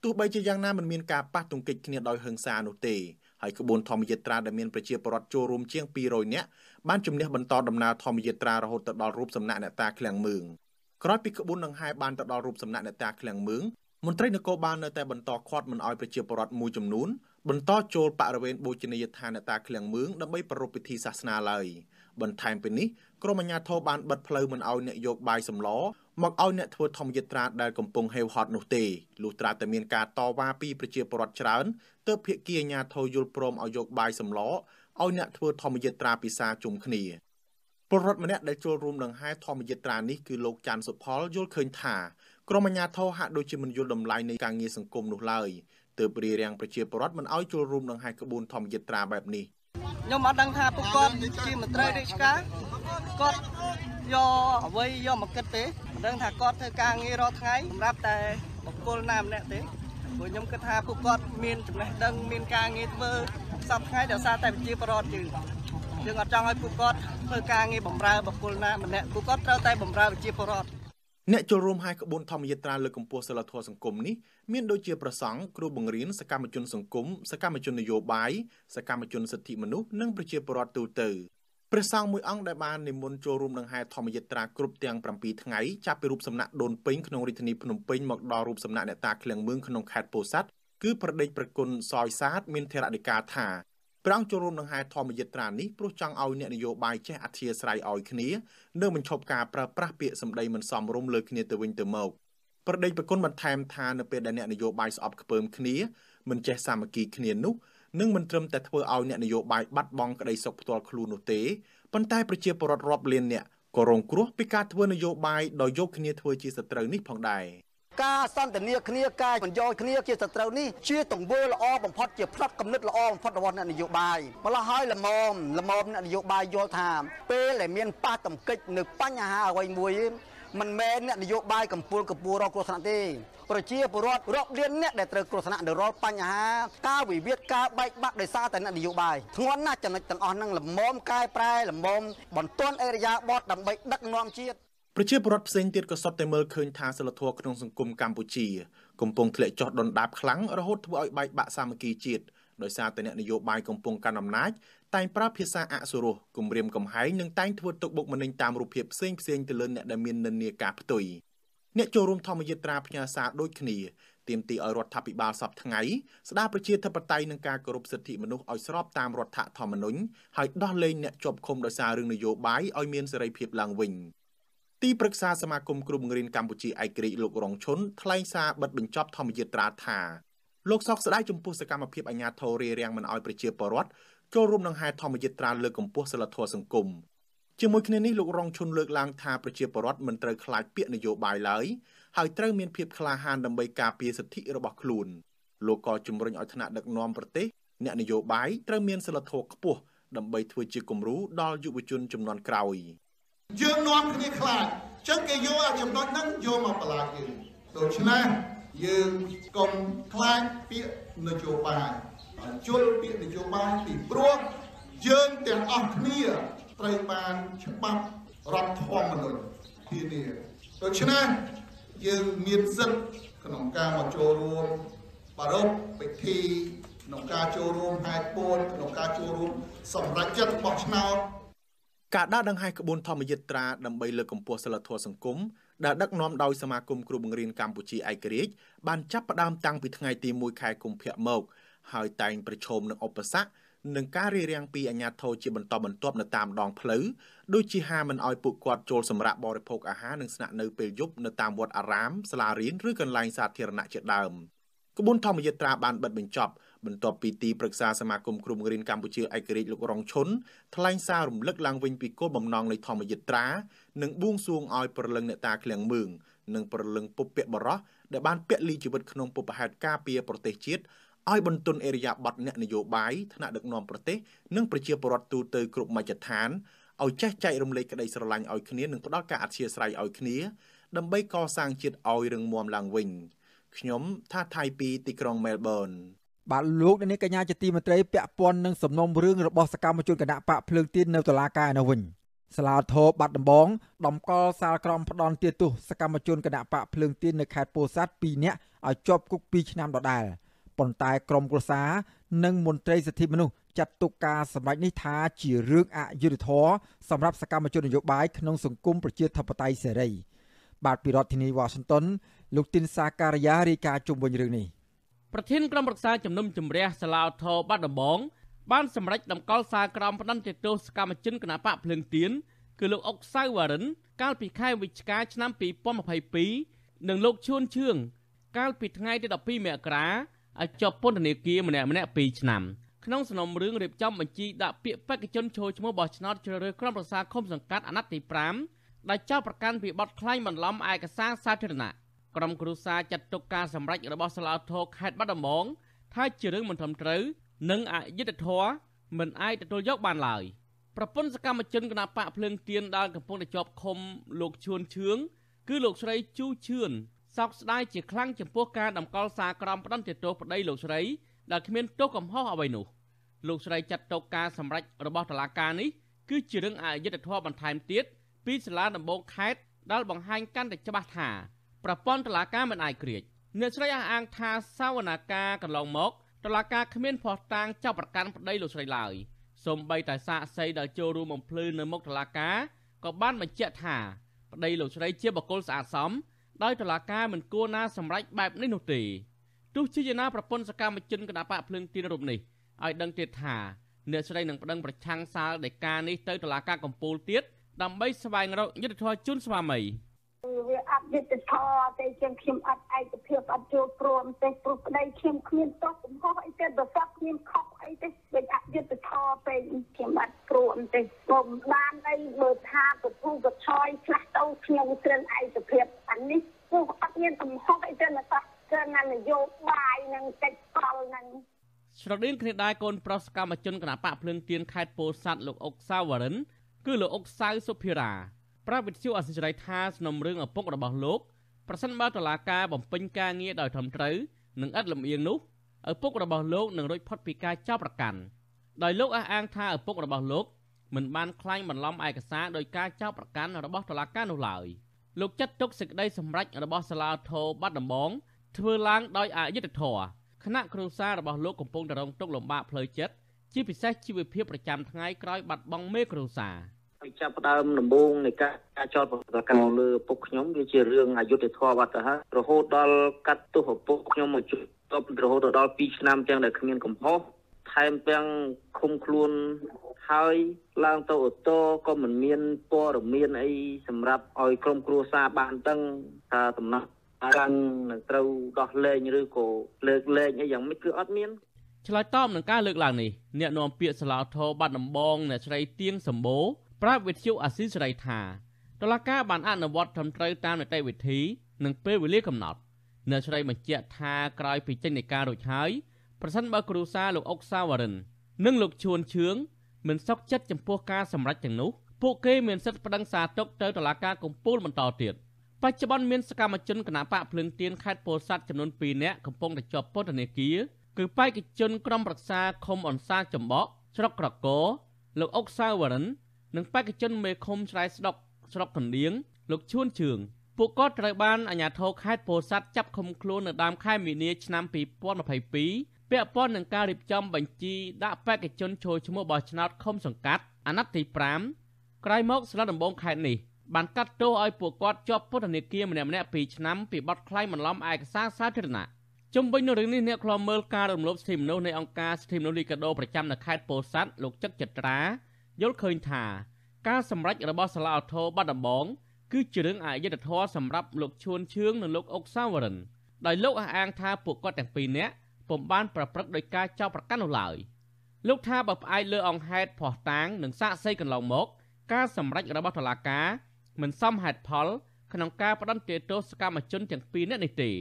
ទោះបីជាយ៉ាងណាមិនមានការប៉ះទង្គិចគ្នាដោយហិង្សានោះទេហើយក្បួនធម្មយាត្រាដែលមានប្រជាពលរដ្ឋចូលរួមជាង200នាក់បានជំនះបន្តដំណើរធម្មយាត្រារហូតទៅដល់រូបសំណាក់អ្នកតាឃ្លាំងមឿងក្រោយពីក្បួនដង្ហែបានទៅដល់រូបសំណាក់អ្នកតាឃ្លាំងមឿងមន្ត្រីនគរបាលនៅតែបន្តឃាត់មិនអោយប្រជាពលរដ្ឋមួយចំនួនបន្តចូលបរិវេណបូជនីយដ្ឋានអ្នកតាឃ្លាំងមឿងដើម្បីប្រារព្ធពិធីសាសនាឡើយបន្ថែមពីនេះក្រមអាជ្ញាធរបានបិទផ្លូវមិនអោយអ្នកយកបាយសម្លមកឲ្យអ្នកធ្វើធម្មយាត្រាដែលកំពុងហេវហត់នោះទេលុះត្រាតែមានការតវ៉ាពីប្រជាពលរដ្ឋច្រើនទើបភាគីអាជ្ញាធរយល់ព្រមឲ្យយកបាយសម្លឲ្យអ្នកធ្វើធម្មយាត្រាពិសាជុំគ្នាពលរដ្ឋម្នាក់ដែលចូលរួមដង្ហែធម្មយាត្រានេះគឺលោកច័ន្ទសុផលយល់ឃើញថាក្រមអាជ្ញាធរហាក់ដូចជាមិនយល់តម្លៃនៃការងារសង្គមនោះឡើយទើបរារាំងប្រជាពលរដ្ឋមិនឲ្យចូលរួមដង្ហែក្បួនធម្មយាត្រាបែបនេះខ្ញុំអត់ដឹងថាពួកគាត់ជាមន្ត្រីរាជការគាត់យកអ្វីយកមកគិតទេមិនដឹងថាគាត់ធ្វើការងាររាល់ថ្ងៃសម្រាប់តែ បុគ្គលណាម្នាក់ទេព្រោះខ្ញុំគិតថាពួកគាត់មានចំណេះដឹងមានការងារធ្វើសពថ្ងៃដោយសារតែប្រជាពលរដ្ឋយើងយើងអត់ចង់ឲ្យពួកគាត់ធ្វើការងារបម្រើបុគ្គលណាម្នាក់ពួកគាត់ត្រូវតែបម្រើប្រជាពលរដ្ឋអ្នកចូលរួមហាយក្បួនធម្មយាត្រាលើកកម្ពស់សិលធម៌សង្គមនេះមានដូចជាប្រសង់គ្រូបង្រៀនសកម្មជនសង្គមសកម្មជននយោបាយសកម្មជនសិទ្ធិមនុស្សនិងប្រជាពលរដ្ឋទូទៅព្រះសង្ឃមួយអង្គដែលបាននិមន្តចូលរួមនឹងហែធម្មយាត្រាគ្រប់ទាំង7ថ្ងៃចាប់ពីរូបសំណាក់ដូនពេញក្នុងរាជធានីភ្នំពេញមកដល់រូបសំណាក់អ្នកតាឃ្លៀងមឿងក្នុងខេត្តពោធិ៍សាត់គឺប្រដេកប្រគុណសោយសាទមានធរណីកាថាព្រះអង្គចូលរួមនឹងហែធម្មយាត្រានេះព្រោះចង់ឲ្យអ្នកនយោបាយចេះអធិស្ឋានឲ្យគ្នានិងបញ្ឈប់ការប្រើប្រាស់ពាក្យសម្ដីមិនសមរម្យលើគ្នាទៅវិញទៅមកប្រដេកប្រគុណបន្ថែមថានៅពេលដែលអ្នកនយោបាយស្អប់ខ្ពើមគ្នាមិនចេះសាមគ្គីគ្នានោះនឹងមិនត្រឹមតែធ្វើឲ្យអ្នកនយោបាយបាត់បង់ក្តីសុខផ្ទាល់ខ្លួននោះទេប៉ុន្តែប្រជាពលរដ្ឋរាប់លានអ្នកក៏រងគ្រោះពីការធ្វើនយោបាយដោយយកគ្នាធ្វើជាសត្រូវនេះផងដែរការសន្ទនាគ្នាការបញ្យល់គ្នាជាសត្រូវនេះជាទង្វើល្អបំផុតជា ផ្លាត់កំណត់ល្អបំផុតរបស់អ្នកនយោបាយម្ល៉េះហើយល្មមល្មមអ្នកនយោបាយយល់ថាពេលដែលមានប៉ះទង្គិចនៅបញ្ហាអ្វីមួយមិនមែនអ្នកនយោបាយកម្ពុជាកម្ពុជារកគ្រោះថ្នាក់ទេប្រជាពលរដ្ឋរាប់លានអ្នកដែលត្រូវគ្រោះថ្នាក់ដោយរាល់បញ្ហាការវិវាទការបែកបាក់ដោយសារតែអ្នកនយោបាយធ្ងន់ណាស់ចំណុចទាំងអស់ហ្នឹងលំមកែប្រែលំមបន្ទន់អេរយាបតដើម្បីដឹកនាំជាតិប្រជាពលរដ្ឋផ្សេងទៀតក៏សុទ្ធតែមើលឃើញថាសិលធម៌ក្នុងសង្គមកម្ពុជាកំពុងធ្លាក់ចុះដុនដាបខ្លាំងរហូតធ្វើឲ្យបែកបាក់សាមគ្គីជាតិដោយសារតែអ្នកនយោបាយកំពុងកាន់អំណាចតែងប្រើភាសាអសុរោះគំរាមកំហែងនិងតែងធ្វើទុកបុកម្នេញតាមរូបភាពផ្សេងផ្សេងទៅលើអ្នកដែលមាននិន្នាការផ្ទុយអ្នកចូលរួមធម្មយិត្រាផ្ញើសារដូចគ្នាទាមទារឲ្យរដ្ឋាភិបាលសពថ្ងៃស្ដារប្រជាធិបតេយ្យនិងការគោរពសិទ្ធិមនុស្សឲ្យស្របតាមរដ្ឋធម្មនុញ្ញហើយដោះលែងអ្នកជាប់ឃុំដោយសាររឿងនយោបាយឲ្យមានសេរីភាពឡើងវិញទីប្រឹក្សាសមាគមគ្រូបង្រៀនកម្ពុជាឯករាជ្យលោករងឈុនថ្លែងសារបិទបញ្ចប់ធម្មយិត្រាថាលោកសោកស្ដាយចំពោះសកម្មភាពអាញាធររារាំងមិនឲ្យប្រជាពលរដ្ឋចូលរួមនឹងហែធម្មយិត្រាលើកកម្ពស់សិលធម៌សង្គមជាមួយគ្នានេះលោករងឈុនលើកឡើងថាប្រជាពលរដ្ឋមិនត្រូវខ្លាចពាក្យនយោបាយឡើយហើយត្រូវមានភាពក្លាហានដើម្បីការពារសិទ្ធិរបស់ខ្លួនលោកក៏ជំរុញឲ្យថ្នាក់ដឹកនាំប្រទេសអ្នកនយោបាយត្រូវមានសិលធម៌ខ្ពស់ដើម្បីធ្វើជាគំរូដល់យុវជនចំនួនក្រោយយើងនាំគ្នាខ្លាចចឹងគេយកអាចំណុចហ្នឹងយកមកបន្លាចយើងដូច្នេះយើងកុំខ្លាចពាក្យនយោបាយជលពាក្យនយោបាយពីព្រោះយើងទាំងអស់គ្នាត្រូវបានច្បាប់រដ្ឋធម្មនុញ្ញធានាដូច្នេះយើងមានសិទ្ធិក្នុងការមកចូលរួមប្រពពិធីក្នុងការចូលរួមហែកពួនក្នុងការចូលរួមសម្រាប់ចិត្តបោះឆ្នោតការដាក់ដង្ហែក្បួនធម្មយិត្រាដើម្បីលើកកម្ពស់សិលធម៌សង្គមដែលដឹកនាំដោយសមាគមគ្រូបង្រៀនកម្ពុជាឯករាជ្យបានចាប់ផ្ដើមតាំងពីថ្ងៃទី1ខែកុម្ភៈមកហើយតែងប្រឈមនឹងឧបសគ្គនឹងការរារាំងពីអាជ្ញាធរជាបន្តបន្ទាប់នៅតាមដង ផ្លូវដូចជាហាមិនអោយពួកគាត់ចូលសម្រាប់បរិភោគអាហារនិងស្នាក់នៅពេលយប់នៅតាមវត្តអារាម សាលារៀនឬកន្លែងសាធារណៈជាដើមក្បួនធម្មយិត្រាបានបិទបញ្ចប់បន្ទាប់ពីទីប្រឹក្សាសមាគមគ្រូបង្រៀនកម្ពុជាឯករាជ្យលោករងឈុនថ្លែងសាររំលឹកឡើងវិញពីគោលបំណងនៃធម្មយិត្រា និងបួងសួងឲ្យប្រលឹងអ្នកតាឃ្លាំងមឿងនិងប្រលឹងពុពពៈបរោះដែលបានពលីជីវិតក្នុងពុពហេតុការពារប្រទេសជាតិឲ្យបន្ទន់អេរិយាប័ត្រអ្នកនយោបាយថ្នាក់ដឹកនាំប្រទេសនិងប្រជាពលរដ្ឋទូទៅគ្រប់មជ្ឈដ្ឋានឲ្យចេះចែករំលែកក្តីស្រឡាញ់ឲ្យគ្នានិងផ្ដល់ការអធ្យាស្រ័យឲ្យគ្នាដើម្បីកសាងជាតិឲ្យរឹងមាំឡើងវិញខ្ញុំថាថៃពីទីក្រុងមែលប៊នបាទលោកនាងកញ្ញាជាទីមន្ត្រីពាក់ព័ន្ធនឹងសំណុំរឿងរបស់សកម្មជនគណៈបកភ្លើងទៀននៅតុលាការឯនោះវិញសាលាធរបាត់ដំបងដំកល់សាលក្រមផ្ដន់ទាទោសសកម្មជនគណៈបកភ្លើងទៀននៅខេត្តពោធិ៍សាត់2នាក់ឲ្យជាប់គុក2ឆ្នាំដដែល។ប៉ុន្តែក្រមគ្រួសារនិងមន្ត្រីសិទ្ធិមនុស្សចាត់ទុកការសម្ដែងនេះថាជារឿងអយុត្តិធម៌សម្រាប់សកម្មជននយោបាយក្នុងសង្គមប្រជាធិបតេយ្យសេរី បាទពីរដ្ឋធានីវ៉ាស៊ីនតោនលោកទីនសាការីយ៉ារាយការណ៍ជុំវិញរឿងនេះប្រធានក្រុមប្រឹក្សាជំនុំជម្រះសាឡាវថោបាត់ដំបងបានសម្រេចតម្កល់សារក្រមផ្ដិនទៅទោសកម្មជនគណបកភ្លឹងទៀនគឺលោកអុកសៅវរិន កាលពីខែវិច្ឆិកា ឆ្នាំ2022និងលោកឈួនឈឿងកាលពីថ្ងៃទី12មករាឲ្យជាប់ពន្ធនាគារម្នាក់ម្នាក់2ឆ្នាំក្នុងសំណុំរឿងរៀបចំបញ្ជីដាក់ពាក្យបេក្ខជនចូលឈ្មោះបោះឆ្នោតជ្រើសរើសក្រុមប្រឹក្សាឃុំសង្កាត់អាណត្តិទី5ដែលចោទប្រកាន់ពីបទក្លែងបន្លំឯកសារសាធារណៈក្រុមគ្រូសាចាត់ទុកការសម្រេចរបស់សាលាធរខេត្តបាត់ដំបងថាជារឿងមិនត្រឹមត្រូវនិងអយុត្តិធម៌មិនអាចទទួលយកបានឡើយប្រពន្ធសកម្មជនគណបកភ្លើងទៀនដែលកំពុងតែជាប់ឃុំលោកឈួនឈឿងគឺលោកស្រីជូឈឿនសោកស្ដាយជាខ្លាំងចំពោះការដំកល់សារក្រមប្តន្ទាទោសប្តីលោកស្រីដែលគ្មានទោសកំហុសអ្វីនោះលោកស្រីចាត់ទុកការសម្រេចរបស់តុលាការនេះគឺជារឿងអយុត្តិធម៌បន្ថែមទៀតពីសាលាដំបងខេត្តដែលបង្ហាញកាន់តែច្បាស់ថាប្រព័ន្ធតុលាការមិនអាចក្រៀកអ្នកស្រីអះអាងថាសាវនាការកន្លងមកតុលាការគ្មានភស្តុតាងចាប់ប្រកាន់ប្តីលោកស្រីឡើយសូម្បីតែសាកសីដែលចូលរួមបំភ្លឺនៅមុខតុលាការក៏បានបញ្ជាក់ថាប្តីលោកស្រីជាបុគ្គលស្អាតស្អំដោយតុលាការមិនគួរណាសម្រេចបែបនេះនោះទេទោះជាយ៉ាងណាប្រពន្ធសកម្មជនគណបកភ្លើងទៀនរូបនេះឲ្យដឹងទៀតថាអ្នកស្រីនឹងប្តឹងប្រឆាំងសាលដីកានេះទៅតុលាការកំពូលទៀតដើម្បីស្វែងរកយុត្តិធម៌ជូនស្វាមី។វាអត់យុត្តិធម៌ទេជាងខ្ញុំអត់ឯកភាពអត់ចូលព្រមទេព្រោះប្តីខ្ញុំគ្មានទោសកំហុសអីទេបើសក់គ្មានខុសអីទេដូចអយុត្តិធម៌ពេកខ្ញុំអត់ព្រមទេខ្ញុំបានអីមើលថាពធុកឆយខ្លះទៅខ្ញុំត្រឹងឯកភាពអានេះព្រោះអត់មានកំហុសអីទេណាត្រឹងនយោបាយនិងកិច្ចផលនឹងស្រដៀងគ្នាដែរកូនប្រុសកម្មជនគណៈបកភ្លឹងទៀនខេត្តពោធិ៍សាត់លោកអុកសាវរិន គឺលោកអុកសៅសុភិរាប្រាប់វិទ្យុអសិរ័យថាសំណុំរឿងឪពុករបស់លោកប្រសិនបើតឡាការបំពេញការងារដោយត្រឹមត្រូវនិងឥតលំអៀងនោះឪពុករបស់លោកនឹងរួចផុតពីការចោទប្រកាន់ដោយលោកអះអាងថាឪពុករបស់លោក មិនបានខ្លាញ់បន្លំឯកសារដោយការចោទប្រកាន់របស់តុលាការនោះឡើយលោកចាត់ទុកសេចក្តីសម្រេចរបស់សាលាធរបាត់ដំបង ធ្វើឡើងដោយអយុត្តិធម៌គណៈគ្រូសារបស់លោកកំពុងតរងទុកលំបាកផ្លូវចិត្តជាពិសេសជីវភាពប្រចាំថ្ងៃក្រោយបាត់បង់មេគ្រូសាចាប់ផ្ដើមដំបូងនៃការចោទប្រកាន់លើពុកខ្ញុំវាជារឿងអយុត្តិធម៌បាត់ទៅហើយរហូតដល់កាត់ទោសពុកខ្ញុំមកជាប់រហូតដល់2ឆ្នាំទាំងដែលគ្មានកំហុសថែមទាំងឃុំខ្លួនហើយឡើងទៅអូតូក៏មិនមានព័ត៌មានអីសម្រាប់ឲ្យក្រុមគ្រួសារបានដឹងថាដំណោះកាន់នឹងត្រូវដោះលែងឬក៏លើកលែងអីយ៉ាងម៉េចគឺអត់មានឆ្លើយតបនឹងការលើកឡើងនេះអ្នកនាំពាក្យសាលាធរបាត់ដំបងអ្នកស្រីទៀងសម្បូរប្រាប់វិទ្យុអាស៊ីសេរីថាតុលាការបានអនុវត្តត្រឹមត្រូវតាមនីតិវិធី និងពេលវេលាកំណត់អ្នកស្រីបញ្ជាក់ថាក្រោយពីចេញនៃការរួចហើយប្រសិនបើគ្រូសាលោកអុកសាវរិន និងលោកឈួនឈឿងមិនសុខចិត្តចំពោះការសម្រេចទាំងនោះ ពួកគេមានសិទ្ធិប្តឹងសារទុកទៅតុលាការកំពូលបន្តទៀតបច្ចុប្បន្នមានសកម្មជនគណបកភ្លឹងទៀនខេត្តពោធិ៍សាត់ចំនួន2នាក់កំពុងតែជាប់ពន្ធនាគារគឺបេក្ខជនក្រុមប្រឹក្សាឃុំអនសាចំបកស្រុកក្រកោលោកអុកសាវរិននិងបេក្ខជនមេឃុំស្រែស្ដុកស្រុកកណ្ដៀងលោកឈួនជឿងពួកគាត់ត្រូវបានអាជ្ញាធរខេត្តពោធិ៍សាត់ចាប់ឃុំខ្លួននៅដើមខែមីនាឆ្នាំ2022ពាក់ព័ន្ធនឹងការរៀបចំបញ្ជីដាក់បេក្ខជនចូលឈ្មោះបោះឆ្នោតឃុំសង្កាត់អាណត្តិទី5ក្រោយមកស្រុកដំបងខេត្តនេះបានកាត់ទោសឲ្យពួកគាត់ជាប់ពន្ធនាគារម្នាក់ៗ2ឆ្នាំពីបទក្លែងបន្លំឯកសារសាធារណៈជុំវិញនឹងរឿងនេះអ្នកខ្លាំមើលការរំលោភសិទ្ធិមនុស្សនៃអង្គការសិទ្ធិមនុស្សលីកាដូប្រចាំនៅខេត្តពោធិ៍សាត់លោកចឹកចត្រាយល់ឃើញថាការសម្រេចរបស់សាឡាអូថូបាត់ដំបងគឺជារឿងអយុត្តិធម៌សម្រាប់លោកឈួនឈឿងនិងលោកអុកសាវរិនដោយលោកអះអាងថាពួកគាត់ទាំងពីរនាក់ពុំបានប្រព្រឹត្តដោយការចោទប្រកាន់នោះឡើយលោកថាបើផ្អែកលើអង្គហេតុផោះតាងនិងសាកសីកន្លងមកការសម្រេចរបស់តុលាការមិនសមហេតុផលក្នុងការផ្ដន្ទាទោសកម្មជនទាំងពីរនាក់នេះទេ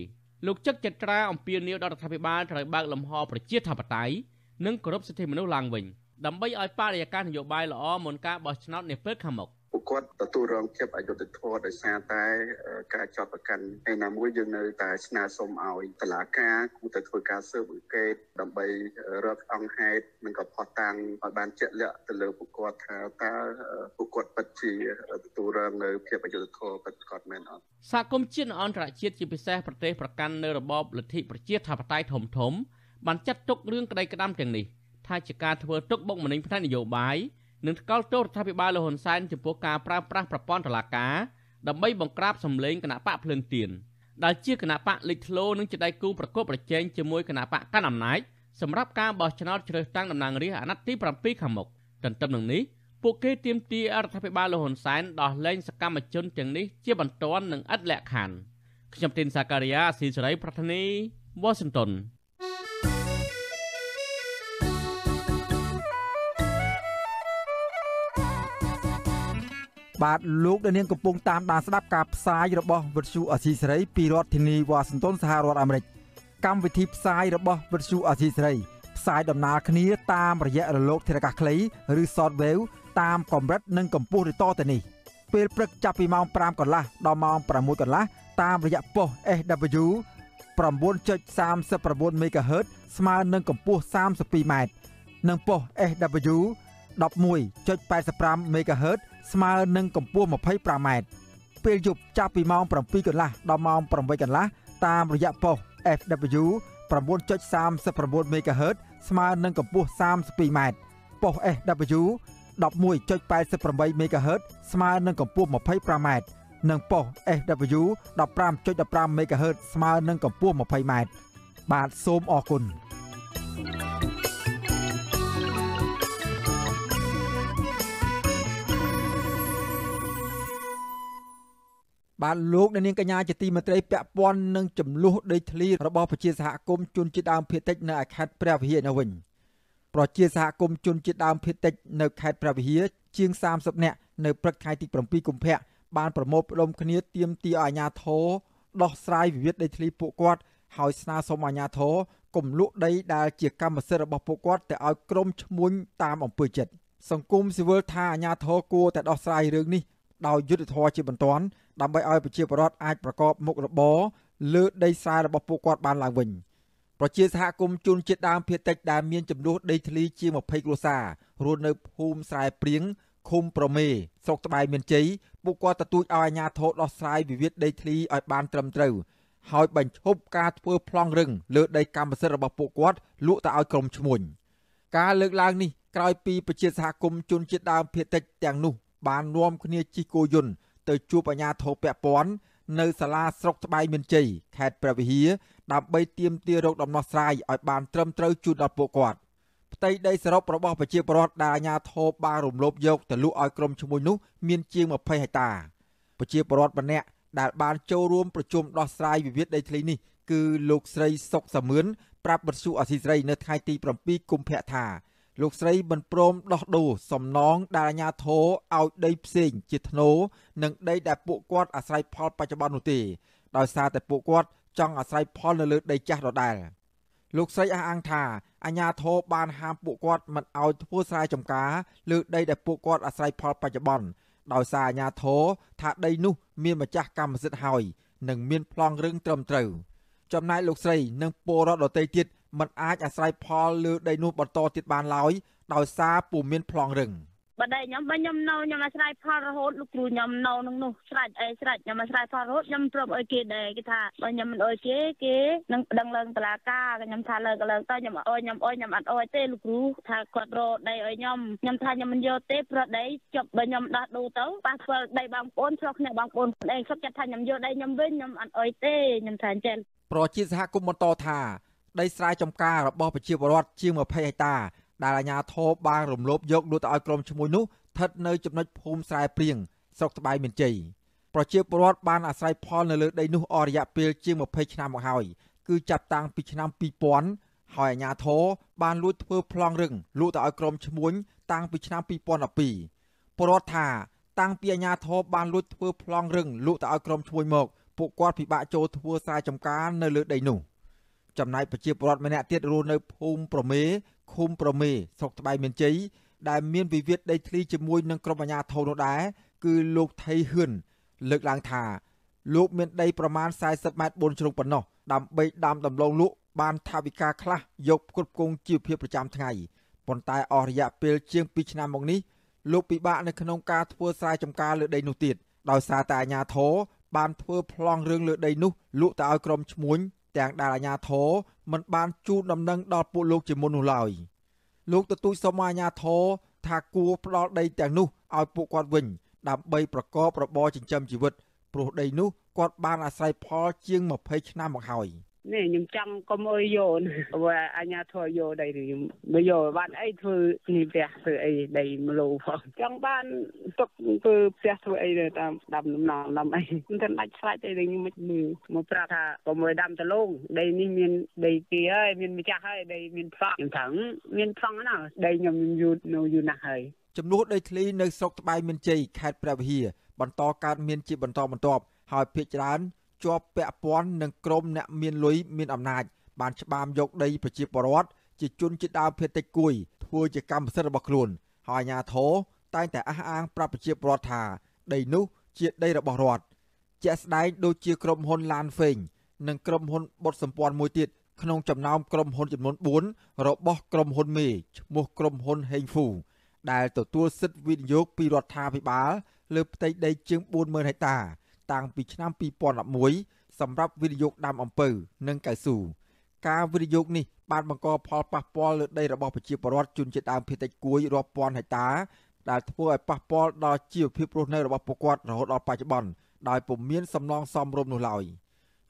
លោកចឹកចត្រាអំពីនីយដល់រដ្ឋាភិបាលត្រូវបើកលំហប្រជាធិបតេយ្យនិងគោរពសិទ្ធិមនុស្សឡើងវិញ។ដើម្បីឲ្យបរិយាកាសនយោបាយល្អមុនការបោះឆ្នោតនាពេលខាងមុខពួកគាត់ទទួលរងភាពអយុត្តិធម៌ដោយសារតែការចាត់ប្រកាន់ឯណាមួយយើងនៅតែស្នើសុំឲ្យតុលាការគូទៅធ្វើការស៊ើបអង្កេតដើម្បីរកអង្គហេតុនិងក៏ផុសតាំងឲ្យបានជាក់លាក់ទៅលើពួកគាត់ថាតើពួកគាត់ពិតជាទទួលរងនៅភាពអយុត្តិធម៌ពិតគាត់មែនអត់សហគមន៍ជាតិអន្តរជាតិជាពិសេសប្រទេសប្រកាន់នៅរបបលទ្ធិប្រជាធិបតេយ្យធំធំបានចាត់ទុករឿងក្តីក្តាមទាំងនេះ។ថាជាការធ្វើទុកបុកម្នេញផ្នែកនយោបាយនិងថ្កោលទោសរដ្ឋាភិបាលលហ៊ុនសែនចំពោះការប្រើប្រាស់ប្រព័ន្ធតុលាការដើម្បីបង្ក្រាបសម្លេងគណៈបកភ្លើងទៀនដែលជាគណៈបកលេចធ្លោនិងជាដៃគូប្រកបប្រជែងជាមួយគណៈបកកាន់អំណាចសម្រាប់ការបោះឆ្នោតជ្រើសតាំងតំណាងរាស្ត្រអាណត្តិទី7ខាងមុខទន្ទឹមនឹងនេះពួកគេទាមទាររដ្ឋាភិបាលលហ៊ុនសែនដោះលែងសកម្មជនទាំងនេះជាបន្ទាន់និងឥតលក្ខខណ្ឌខ្ញុំទីនសាការីយ៉ាស៊ីសេរីប្រធានីវ៉ាស៊ីនតោនបាទលោកដានាងកំពុងតាមដានស្ដាប់ការផ្សាយរបស់វិទ្យុអស៊ីសេរីពីរដ្ឋធានីវ៉ាស៊ីនតោនសហរដ្ឋអាមេរិកកម្មវិធីផ្សាយរបស់វិទ្យុអស៊ីសេរីផ្សាយដំណើរគ្នា តាមរយៈរលកធារកាសខ្លីឬ shortwave តាមកម្រិតនិងកម្ពស់ឬតទៅនេះពេលព្រឹកចាប់ពីម៉ោង5កន្លះដល់ម៉ោង6កន្លះតាមរយៈប៉ុស SW 9.39 MHz ស្មើនឹងកម្ពស់ 32m និងប៉ុស SW 11.85 MHz ស្មើនឹងកម្ពស់25ម៉ែត្រពេលយប់ចាប់ពីម៉ោង7កន្លះដល់ម៉ោង8កន្លះតាមរយៈប៉ុស FW 9.39 MHz ស្មើនឹងកម្ពស់32ម៉ែត្រប៉ុស SW 11.88 MHz ស្មើនឹងកម្ពស់25ម៉ែត្រនិងប៉ុស SW 15.15 MHz ស្មើនឹងកម្ពស់20ម៉ែត្របាទសូមអរគុណ thank you បាទលោកអ្នកនាងកញ្ញាជាទីមេត្រីពាក់ព័ន្ធនឹងចំនួនដីធ្លីរបស់ប្រជាសហគមន៍ជនជាតិដើមភាគតិចនៅខេត្តព្រះវិហារនៅវិញ ប្រជាសហគមន៍ជនជាតិដើមភាគតិចនៅខេត្តព្រះវិហារជាង30នាក់នៅព្រឹកថ្ងៃទី7កុម្ភៈបានប្រមូលផ្ដុំគ្នាទាមទារអាជ្ញាធរដោះស្រាយវិវាទដីធ្លីពួកគាត់ហើយស្នើសុំអាជ្ញាធរកុំលក់ដីដែលជាកម្មសិទ្ធិរបស់ពួកគាត់ទៅឲ្យក្រុមឈ្មួញតាមអំពើចិត្តសង្គមស៊ីវិលថាអាជ្ញាធរគួរតែដោះស្រាយរឿងនេះដោយយុត្តិធម៌ជាបន្ទាន់ដើម្បីឲ្យប្រជាពលរដ្ឋអាចប្រកបមុខរបរលើដីស្រែរបស់ពួកគាត់បានឡើងវិញប្រជាសហគមន៍ជនជាតិដើមភាគតិចដែលមានចំនួនដីធ្លីជាង20គ្រួសាររស់នៅភូមិស្រែព្រៀងឃុំប្រមេស្រុកត្បែងមានជ័យពួកគាត់ទទូចឲ្យអាជ្ញាធរដោះស្រាយវិវាទដីធ្លីឲ្យបានត្រឹមត្រូវហើយបញ្ឈប់ការធ្វើប្លង់រឹងលើដីកម្មសិទ្ធិរបស់ពួកគាត់លក់ទៅឲ្យក្រុមឈ្មួញការលើកឡើងនេះក្រោយពីប្រជាសហគមន៍ជនជាតិដើមភាគតិចទាំងនោះ បាននាំគ្នាជិះគោយន្តទៅជួបអាជ្ញាធរពាក់ព័ន្ធនៅសាលាស្រុកត្បែងមានជ័យខេត្តព្រះវិហារដើម្បីទាមទាររោគដំណោះស្រាយឲ្យបានត្រឹមត្រូវជូនដល់ពួកគាត់ផ្ទៃដីសរុបរបស់ប្រជាពលរដ្ឋដែលអាជ្ញាធរបានរំលោភយកទៅលក់ឲ្យក្រុមឈ្មួញនោះមានជាង20ហិកតាប្រជាពលរដ្ឋម្នាក់ដែលបានចូលរួមប្រជុំដោះស្រាយវិវាទដីធ្លីនេះគឺលោកស្រីសុកសាមឿនប្រាប់បទសុអសីស្រីនៅថ្ងៃទី7កុម្ភៈថាលោកស្រីបានព្រមដោះដូរសំណងដែលអាជ្ញាធរឲ្យដីផ្សេងជាធ្នូនិងដី ដែលពួកគាត់អាស្រ័យផល បច្ចុប្បន្ននោះទេដោយសារតែពួកគាត់ចង់អាស្រ័យផលនៅលើដីចាស់ដដែលលោកស្រីអះអាងថាអាជ្ញាធរបានហាមពួកគាត់មិនឲ្យធ្វើស្រែចម្ការលើដីដែលពួកគាត់អាស្រ័យផល បច្ចុប្បន្នដោយសារអាជ្ញាធរថាដី នោះ មានម្ចាស់កម្មសិទ្ធិហើយ និងមានប្លង់រឹងត្រឹមត្រូវចំណែកលោកស្រីនិងពលរដ្ឋដទៃទៀតមិនអាចអាស្រ័យផលលើដីនោះបន្តទៀតបានឡើយដោយសារពុំមានប្លង់រឹងបើដែរខ្ញុំបើខ្ញុំនៅខ្ញុំអាស្រ័យផលរហូតលោកគ្រូខ្ញុំនៅនឹងនោះស្រេចអីស្រេចខ្ញុំអាស្រ័យផលរហូតខ្ញុំព្រមអុយគេដែរគេថាបើខ្ញុំមិនអុយគេគេនឹងដឹងឡើងតឡាការខ្ញុំថាលើកឡើងទៅខ្ញុំអុយខ្ញុំអុយខ្ញុំអត់អុយទេលោកគ្រូថាគាត់រកដីឲ្យខ្ញុំខ្ញុំថាខ្ញុំមិនយកទេព្រោះដីចប់បើខ្ញុំដោះដូរទៅប៉ះផ្លដីបងប្អូនឆ្លោះគ្នាបងប្អូនប្តីខ្ញុំចាត់ថាខ្ញុំយកដីខ្ញុំវិញខ្ញុំអត់អុយទេខ្ញុំថាអញ្ចឹងប្រជាសហគមន៍បន្តថាដីស្រែចម្ការរបស់ប្រជាពលរដ្ឋជាង20ហិកតាដែលអាជ្ញាធរបានរំលោភយកលួចទៅឲ្យក្រុមឈ្មួញនោះស្ថិតនៅចំណុចភូមិស្រែព្រៀងស្រុកត្បៃមានជ័យប្រជាពលរដ្ឋបានអាស្រ័យផលនៅលើដីនោះអស់រយៈពេលជាង20ឆ្នាំមកហើយគឺចាប់តាំងពីឆ្នាំ2000ហើយអាជ្ញាធរបានលួចធ្វើប្លង់រឹងលួចទៅឲ្យក្រុមឈ្មួញតាំងពីឆ្នាំ2012ពលរដ្ឋថា តាំងពីអាជ្ញាធរបានលួចធ្វើប្លង់រឹងលួចទៅឲ្យក្រុមឈ្មួញមកពួកគាត់ពិបាកចូលធ្វើស្រែចម្ការនៅលើដីនោះចំណែកប្រជាពលរដ្ឋម្នាក់ទៀតរស់នៅភូមិប្រមេឃុំប្រមេស្រុកត្បៃមានជ័យដែលមាន វិវាទដីធ្លីជាមួយនឹងក្រុមអាជ្ញាធរនោះដែរគឺលោកថៃហ៊ឿនលើកឡើងថា លោកមានដីប្រមាណ40ម៉ែត្រ4ជ្រុងប៉ុណ្ណោះ ដើម្បីដាំដំឡូងលក់បាន ថាវិការខ្លះយកគ្រប់គងជីវភាពប្រចាំថ្ងៃប៉ុន្តែអស់រយៈពេលជាង2ឆ្នាំមកនេះលោកពិបាក នៅក្នុងការធ្វើស្រែចម្ការលើដីនោះទៀតដោយសារតែអាជ្ញាធរបានធ្វើប្លង់រឿងលើដីនោះលក់ទៅឲ្យក្រុមឈ្មួញទាំងដែលអាញាធរមិនបានជូនដំណឹងដល់ពួកលោកជាមុននោះឡើយលោកទទូចសូមអាញាធរថាគួរផ្ដល់ដីទាំងនោះឲ្យពួកគាត់វិញ ដើម្បីប្រកបរបរចិញ្ចឹមជីវិតព្រោះដីនោះគាត់បានអាស្រ័យផលជាង20ឆ្នាំមកហើយ។នេះខ្ញុំចង់កុំអើយយកព្រោះអាញាធរយកដីខ្ញុំមកយកបានអីធ្វើនេះផ្ទះធ្វើអីដីមលោផងចង់បានទុកធ្វើផ្ទះធ្វើអីតាមដាំដំណងដាំអីមិនទាន់ដាច់ស្រេចទេខ្ញុំមិនមើលមកប្រាប់ថាកុំអើយដាំដលងដីនេះមានដីគេហើយមានម្ចាស់ហើយដីមានផ្សងខ្ញុំថឹងមានផ្សងណាដីខ្ញុំយូរនៅយូរណាស់ហើយចំនួនដីធ្លីនៅស្រុកត្បែងមានជ័យខេត្តព្រះវិហារបន្តកើតមានជាបន្តបន្ទាប់ហើយភ្នាក់ច្រើនជាប់ពាក់ព័ន្ធនឹងក្រុមអ្នកមានលុយមានអំណាច បានច្បាមយកដី ប្រជាពលរដ្ឋជាជនជាដើមភេតិចគួយធ្វើជាកម្មសិទ្ធិរបស់ខ្លួនហើយអាជ្ញាធរតែងតែអះអាង ប្រាប់ប្រជាពលរដ្ឋថាដីនោះ ជាដីរបស់រដ្ឋជាក់ស្ដែងដូចជាក្រុមហ៊ុនឡានហ្វេងនិងក្រុមហ៊ុនបុតសម្ព័ន្ធមួយទៀតក្នុងចំណោមក្រុមហ៊ុនចំនួន4របស់ក្រុមហ៊ុនមេឈ្មោះក្រុមហ៊ុនហេងហ្វូដែលទទួលសិទ្ធិវិនិយោគពីរដ្ឋាភិបាល លើផ្ទៃដីជាង40000ហិកតាតាំងពីឆ្នាំ2011សម្រាប់វិនិយោគដាំអំពៅនិងកៅស៊ូការវិនិយោគនេះបានបង្កផលប៉ះពាល់លើដីរបស់ប្រជាពលរដ្ឋជនជាតិដើមភាគតិចគួយរាប់ពាន់ហិកតា ដែលធ្វើឲ្យប៉ះពាល់ដល់ជីវភាពរស់នៅរបស់ពលរដ្ឋរហូតដល់បច្ចុប្បន្នដោយពុំមានសំណងសមរម្យនោះឡើយ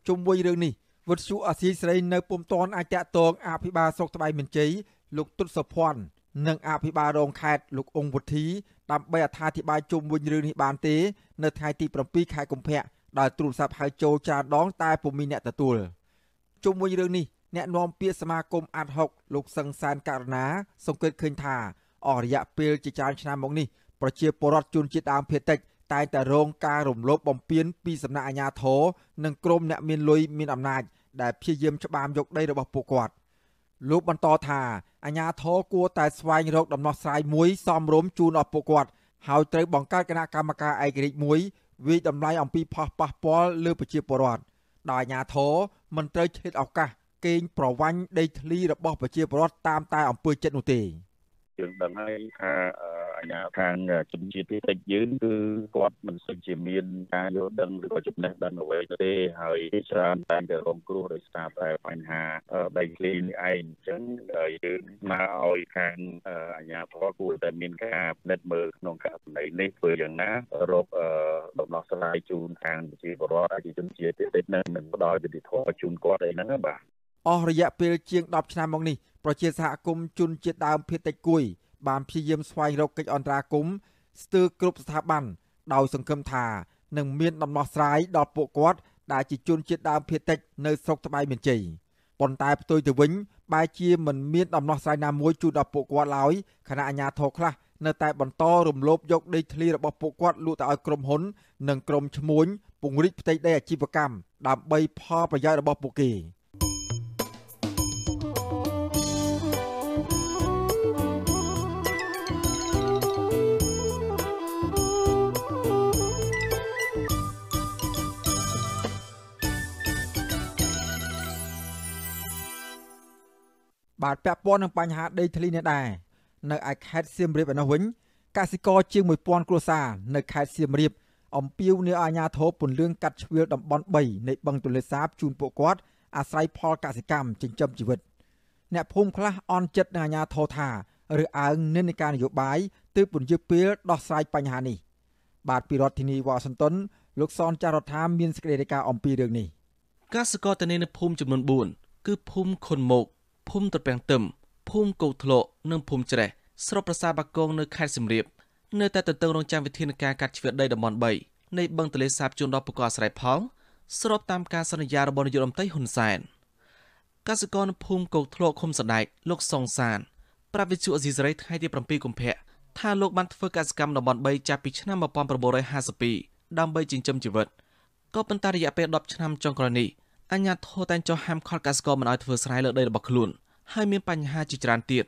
ជុំវិញរឿងនេះវត្តជូអាស៊ីស្រីនៅពុំតាន់អាចតតងអភិបាលស្រុកត្បៃមានជ័យលោកទុតសុភ័ណ្ឌនិងអភិបាលរងខេត្តលោកអង្គវុធីដើម្បីអត្ថាធិប្បាយជុំវិញរឿងនេះបានទេនៅថ្ងៃទី7ខែកុម្ភៈដោយទូរស័ព្ទហៅចូលច្រើនដងតែពុំមានអ្នកទទួលជុំវិញរឿងនេះអ្នកនាំពាក្យសមាគមអាត់ហុកលោកសឹងសានករណា សង្កេតឃើញថាអស់រយៈពេលជាច្រើនឆ្នាំមកនេះប្រជាពលរដ្ឋជនជាតិដើមភាគតិចតែតែរងការរំលោភបំពានពីសំណាក់អាជ្ញាធរនិងក្រុមអ្នកមានលុយមានអំណាចដែលព្យាយាមច្បាមយកដីរបស់ពួកគាត់លោកបន្តថាអាញាធរគួរតែស្វែងរកដំណោះស្រាយមួយសមរម្យជូនដល់ពួកគាត់ហើយត្រូវបង្កើតគណៈកម្មការឯករាជ្យមួយវិយតម្លៃអំពីផោះប៉ះពាល់លើប្រជាពលរដ្ឋដោយអាញាធរមិនត្រូវឆ្លៀតឱកាសកេងប្រវ័ញ្ចដីធ្លីរបស់ប្រជាពលរដ្ឋតាមតែ អំពើចិត្តនោះទេយើងដឹងហើយថាអាជ្ញាខាងជំនឿទីតិចយើងគឺគាត់មិនសូវជាមានការយល់ដឹងឬក៏ចំណេះដឹងអ្វីទេហើយច្រើនតែទៅរងគ្រោះដោយសារតែបញ្ហាដីធ្លីនេះឯងអញ្ចឹងយើងមកឲ្យខាងអាជ្ញាធរគួរតែមានការពិនិត្យមើលក្នុងករណីនេះធ្វើយ៉ាងណារកដំណោះស្រាយជូនខាងប្រជាពលរដ្ឋអាជីវជនជាតិតិចនឹងនឹងផ្ដល់យុតិធម៌ជូនគាត់អីហ្នឹងបាទអស់រយៈពេលជាង10ឆ្នាំមកនេះប្រជាសហគមន៍ជនជាតិដើមភាគតិចគួយបានព្យាយាមស្វែងរកកិច្ចអន្តរាគមន៍ស្ទើរគ្រប់ស្ថាប័នដោយសង្ឃឹមថានឹងមានដំណោះស្រាយដល់ពួកគាត់ដែលជាជនជាតិដើមភាគតិច នៅស្រុកត្បៃមានជ័យប៉ុន្តែផ្ទុយទៅវិញបែជាមិនមានដំណោះស្រាយណាមួយជូនដល់ពួកគាត់ឡើយខណៈអាជ្ញាធរខ្លះនៅតែបន្តរំលោភយកដីធ្លីរបស់ពួកគាត់លក់ទៅឲ្យក្រុមហ៊ុន និងក្រុមឈ្មួញពង្រីកផ្ទៃដីអាជីវកម្មដើម្បីផលប្រយោជន៍របស់ពួកគេ។បាទពាក់ព័ន្ធនឹងបញ្ហាដីធ្លីនេះដែរនៅឯខេត្តសៀមរាបឯនោះវិញកសិករជាង1000គ្រួសារនៅខេត្តសៀមរាបអំពាវនាវអាជ្ញាធរពន្លឿងកាត់ជ្រឿលតំបន់3នៃបឹងទន្លេសាបជូនពួកគាត់អាស្រ័យផលកសិកម្មចិញ្ចឹមជីវិត អ្នកភូមិខ្លះអន់ចិត្តនឹងអាជ្ញាធរថា ឬអើងនិន្នាការនយោបាយទើបពន្យាពេលដោះស្រាយបញ្ហានេះ បាទពីរដ្ឋធានីវ៉ាស៊ីនតោនលោកសនចាររដ្ឋាមានសេចក្តីរាយការណ៍អំពីរឿងនេះកសិករតនេនភូមិចំនួន4គឺភូមិខុនមកភូមិត្រពាំងទឹមភូមិកោធ្លោកនិងភូមិច្រេះស្រុកប្រាសាទបាគងនៅខេត្តសៀមរាប នៅតែទន្ទឹងរង់ចាំវិធានការកាត់ជ្រឿតដីតំបន់3នៃបឹងទន្លេសាបជូនដល់ប្រកបអាស្រ័យផលស្របតាមការសន្យារបស់នាយករដ្ឋមន្ត្រីហ៊ុនសែនកសិករភូមិកោធ្លោកឃុំសដែកលោកសុងសានប្រាវិជ្ជាអេស៊ីសរ៉ៃថ្ងៃទី7កុម្ភៈថាលោកបានធ្វើកសកម្មតំបន់3ចាប់ពីឆ្នាំ1952ដើម្បីចិញ្ចឹមជីវិតក៏ប៉ុន្តែរយៈពេល10ឆ្នាំចុងក្រោយនេះអញ្ញាធរតែងចុះហាមឃាត់កសិករមិនឲ្យធ្វើស្រែលើដីរបស់ខ្លួនហើយមានបញ្ហាជាច្រើនទៀត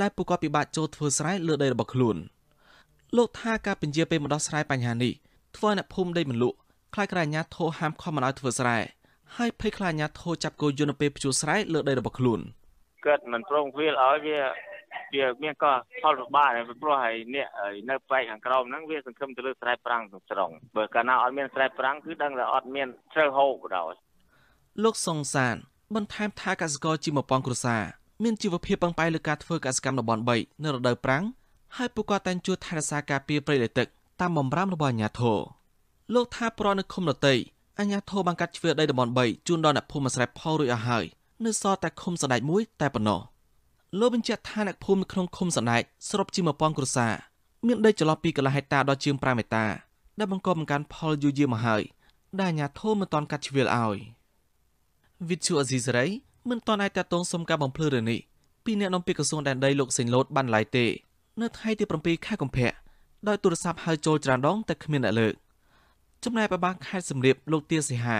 ដែលពួកគាត់ពិបាកចូលធ្វើស្រែលើដីរបស់ខ្លួនលោកថាការពន្យាពេលមកដោះស្រាយបញ្ហានេះធ្វើឲ្យអ្នកភូមិដីមិនលក់ខ្លាចក្រអាញាធរហាមខំមិនឲ្យធ្វើស្រែហើយភ័យខ្លាចអាញាធរចាប់គោយន្តពេលព្យួរស្រែលើដីរបស់ខ្លួនគាត់មិនប្រងវាលឲ្យវាវាមានកោះផលពិបាកព្រោះហើយអ្នកនៅផ្នែកខាងក្រោមហ្នឹងវាសង្ឃឹមទៅលើស្រែប្រាំងស្រុងបើកាលណាអត់មានស្រែប្រាំងគឺដឹងថាអត់មានជ្រើសហូបបណ្ដោយលោកសុងសានបន្ថែមថាកសិករជា1000គ្រួសារមានជីវភាពពឹងផ្អែកលើការធ្វើកសិកម្មតំបន់3នៅរដូវប្រាំងហើយពួកគាត់តែងជួយថែរក្សាការពារព្រៃលិចទឹកតាមបំរាម របស់អាជ្ញាធរលោកថាប្រនៅឃុំដតីអាជ្ញាធរបានកាត់ជ្រឿដីតំបន់3ជូនដល់អ្នកភូមិអាស្រ័យផលរួចអស់ហើយនៅសល់តែឃុំសណ្ដែកមួយតែប៉ុណ្ណោះលោកបញ្ជាក់ថាអ្នកភូមិនៅក្នុងឃុំសណ្ដែកស្របជា1000គ្រួសារមានដីចន្លោះពីកន្លះហិកតាដល់ជាង5ហិកតាដែលបង្កបង្កើនផលយូរយារមកហើយដែលអាជ្ញាធរមិនទាន់កាត់ជ្រឿឲ្យ។វិទ្យុអេស៊ីសេរីមិនទាន់អាចតតងសុំការបំភ្លឺរឿងនេះពីអ្នកនាំពាក្យក្រសួងដែនដីលោកសេងលូតបានឡាយទេនៅថ្ងៃទី7ខែកុម្ភៈដោយទូរស័ព្ទហៅចូលច្រើនដងតែគ្មានអ្នកលើក ចំណែកប្របាខេត្តសំរាបលោកទាសិហា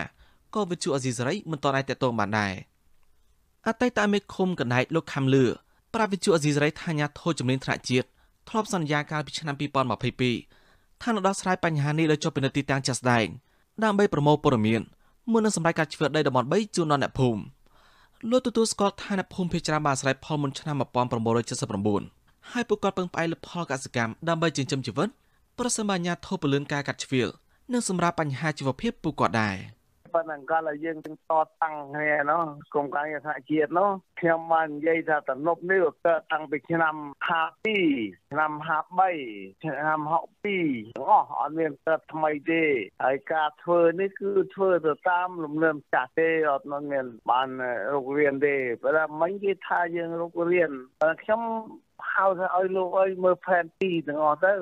ក៏វិទ្យុអេស៊ីសេរីមិនទាន់អាចតតងបានដែរអតីតអមេឃុំកណ្ដែកលោកខំលឿប្រាវិទ្យុអេស៊ីសេរី ថាអាញាធោជំនាញថ្នាក់ជាតិធ្លាប់សន្យាកាលពីឆ្នាំ2022ថានឹងដោះស្រាយបញ្ហានេះដោយចុះពិនិត្យទីតាំងចាស់ស្ដែងដើម្បីប្រមូលព័ត៌មានមុននឹងសម្រេចការជ្រឿដីតំបន់3ជូនដល់អ្នកភូមិលោកទទួលស្គាល់ថាអ្នកភូមិភាគច្រើនបានអាស្រ័យផលមុនឆ្នាំ1979ហើយពួកគាត់ពឹងផ្អែកលើផលកសិកម្មដើម្បីចិញ្ចឹមជីវិតប្រសិនបើអាញាធិបតេយ្យពលឿនការកាត់ជ្រឿនិងសម្រាប់បញ្ហាជីវភាពពួកគាត់ដែរ។ប៉ុន្តែកាលឲ្យយើងទាំងតតាំងគ្នានោះក្រុមការងារសហជាតិនោះខ្ញុំបាននិយាយថាទំនប់នេះវាកើតតាំងពីឆ្នាំ52ឆ្នាំ53ឆ្នាំ62ទាំងអស់អត់មានកើតថ្មីទេហើយការធ្វើនេះគឺធ្វើទៅតាមលំនឹងចាស់ទេអត់មានបានរករៀនទេបើមិនគេថាយើងរករៀនខ្ញុំហៅថាឲ្យលោកអើយមើលផែនទីទាំងអស់ទៅ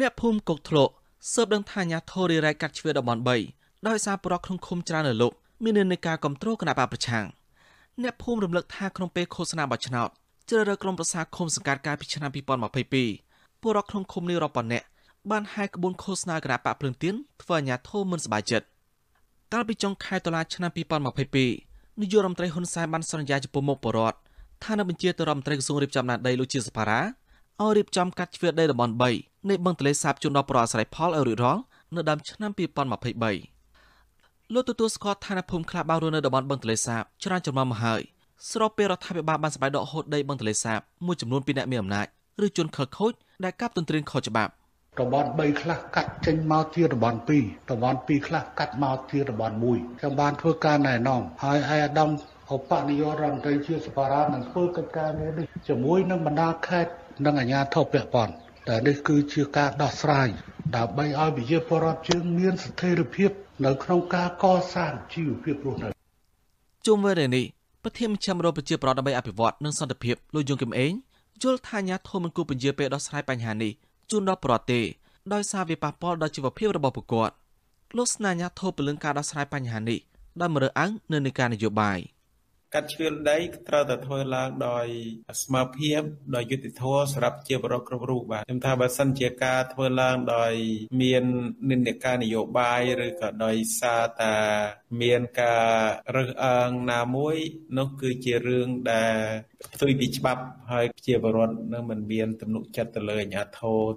អ្នកភូមិកុកធ្លក់សើបដឹងថាអាញាធរិរ៉ៃកាត់ជ្រឿតំបន់3ដោយសារប្រកក្នុងឃុំច្រើននៅលោកមាននានាការគ្រប់គ្រងគណៈបកប្រឆាំងអ្នកភូមិរំលឹកថាក្នុងពេលឃោសនាបោះឆ្នោតជ្រើសរើសក្រុមប្រឹក្សាឃុំសង្កាត់កាលពីឆ្នាំ2022ពលរដ្ឋក្នុងឃុំនេះរាប់ប៉ុណ្ណេះបានហាយក្បួនឃោសនាគណៈបកភ្លឹងទៀនធ្វើអាញាធមមិនសប្បាយចិត្តកាលពីចុងខែតុលាឆ្នាំ2022នាយករដ្ឋមន្ត្រីហ៊ុនសែនបានសន្យាចំពោះមុខពលរដ្ឋថានឹងបញ្ជាទៅរដ្ឋមន្ត្រីក្រសួងរៀបចំដែនដីលោកជាសភារាឲ្យរៀបចំកាត់ជ្រឿដីតំបន់3នៃបឹងទន្លេសាបជូនដល់ប្រជាស្រ័យផលឲ្យរួចរាល់នៅដើមឆ្នាំ2023លោកទទួលស្គាល់ឋានភូមិខ្លះបានរស់នៅតំបន់បឹងទន្លេសាបច្រើនចំនួនមកហើយស្របពេលរដ្ឋាភិបាលបានសម្បែងដកហូតដីបឹងទន្លេសាបមួយចំនួនពីអ្នកមានអំណាចឬជនខិលខូចដែលកាប់ទន្ទ្រានខុសច្បាប់តំបន់3ខ្លះកាត់ចេញមកជាតំបន់2តំបន់2ខ្លះកាត់មកជាតំបន់1ខ្ញុំបានធ្វើការណែនាំហើយឯអាដាមអបនយោរដ្ឋមន្ត្រីជាសភារានឹងធ្វើកិច្ចការងារនេះជាមួយនឹងបណ្ដាខេត្តនិងអាជ្ញាធរពាក់ព័ន្ធតែនេះគឺជាការដោះស្រាយដើម្បីឲ្យប្រជាពលរដ្ឋយើងមានស្ថិរភាពនៅក្នុងការកសាងជីវភាពរស់នៅជុំវិញរឿងនេះប្រធានមជ្ឈមណ្ឌលប្រជាប្រដ្ឋដើម្បីអភិវឌ្ឍនិងសន្តិភាពលោកយងគឹមអេងយល់ថាអាញាធមមិនគួរពន្យាពេលដោះស្រាយបញ្ហានេះជូនដល់ប្រទេសទេដោយសារវាប៉ះពាល់ដល់ជីវភាពរបស់ពលរដ្ឋលោកស្នាញាធមពលឹងការដោះស្រាយបញ្ហានេះដោយមើលអើងនៅនឹងការនយោបាយ។កាត់ជ្រឿនដីត្រូវតែធ្វើឡើងដោយស្មារតីដោយយុត្តិធម៌សម្រាប់ជាបរិបទគ្រប់រូបបាទខ្ញុំថាបើសិនជាការធ្វើឡើង ដោយ មាននិន្នាការនយោបាយឬក៏ដោយសារតា មានការរើសអើងណាមួយនោះគឺជារឿងដែលផ្ទុយពីច្បាប់ហើយជាបរិបទនឹងមិនមានទំនុកចិត្តទៅលើអាជ្ញាធរ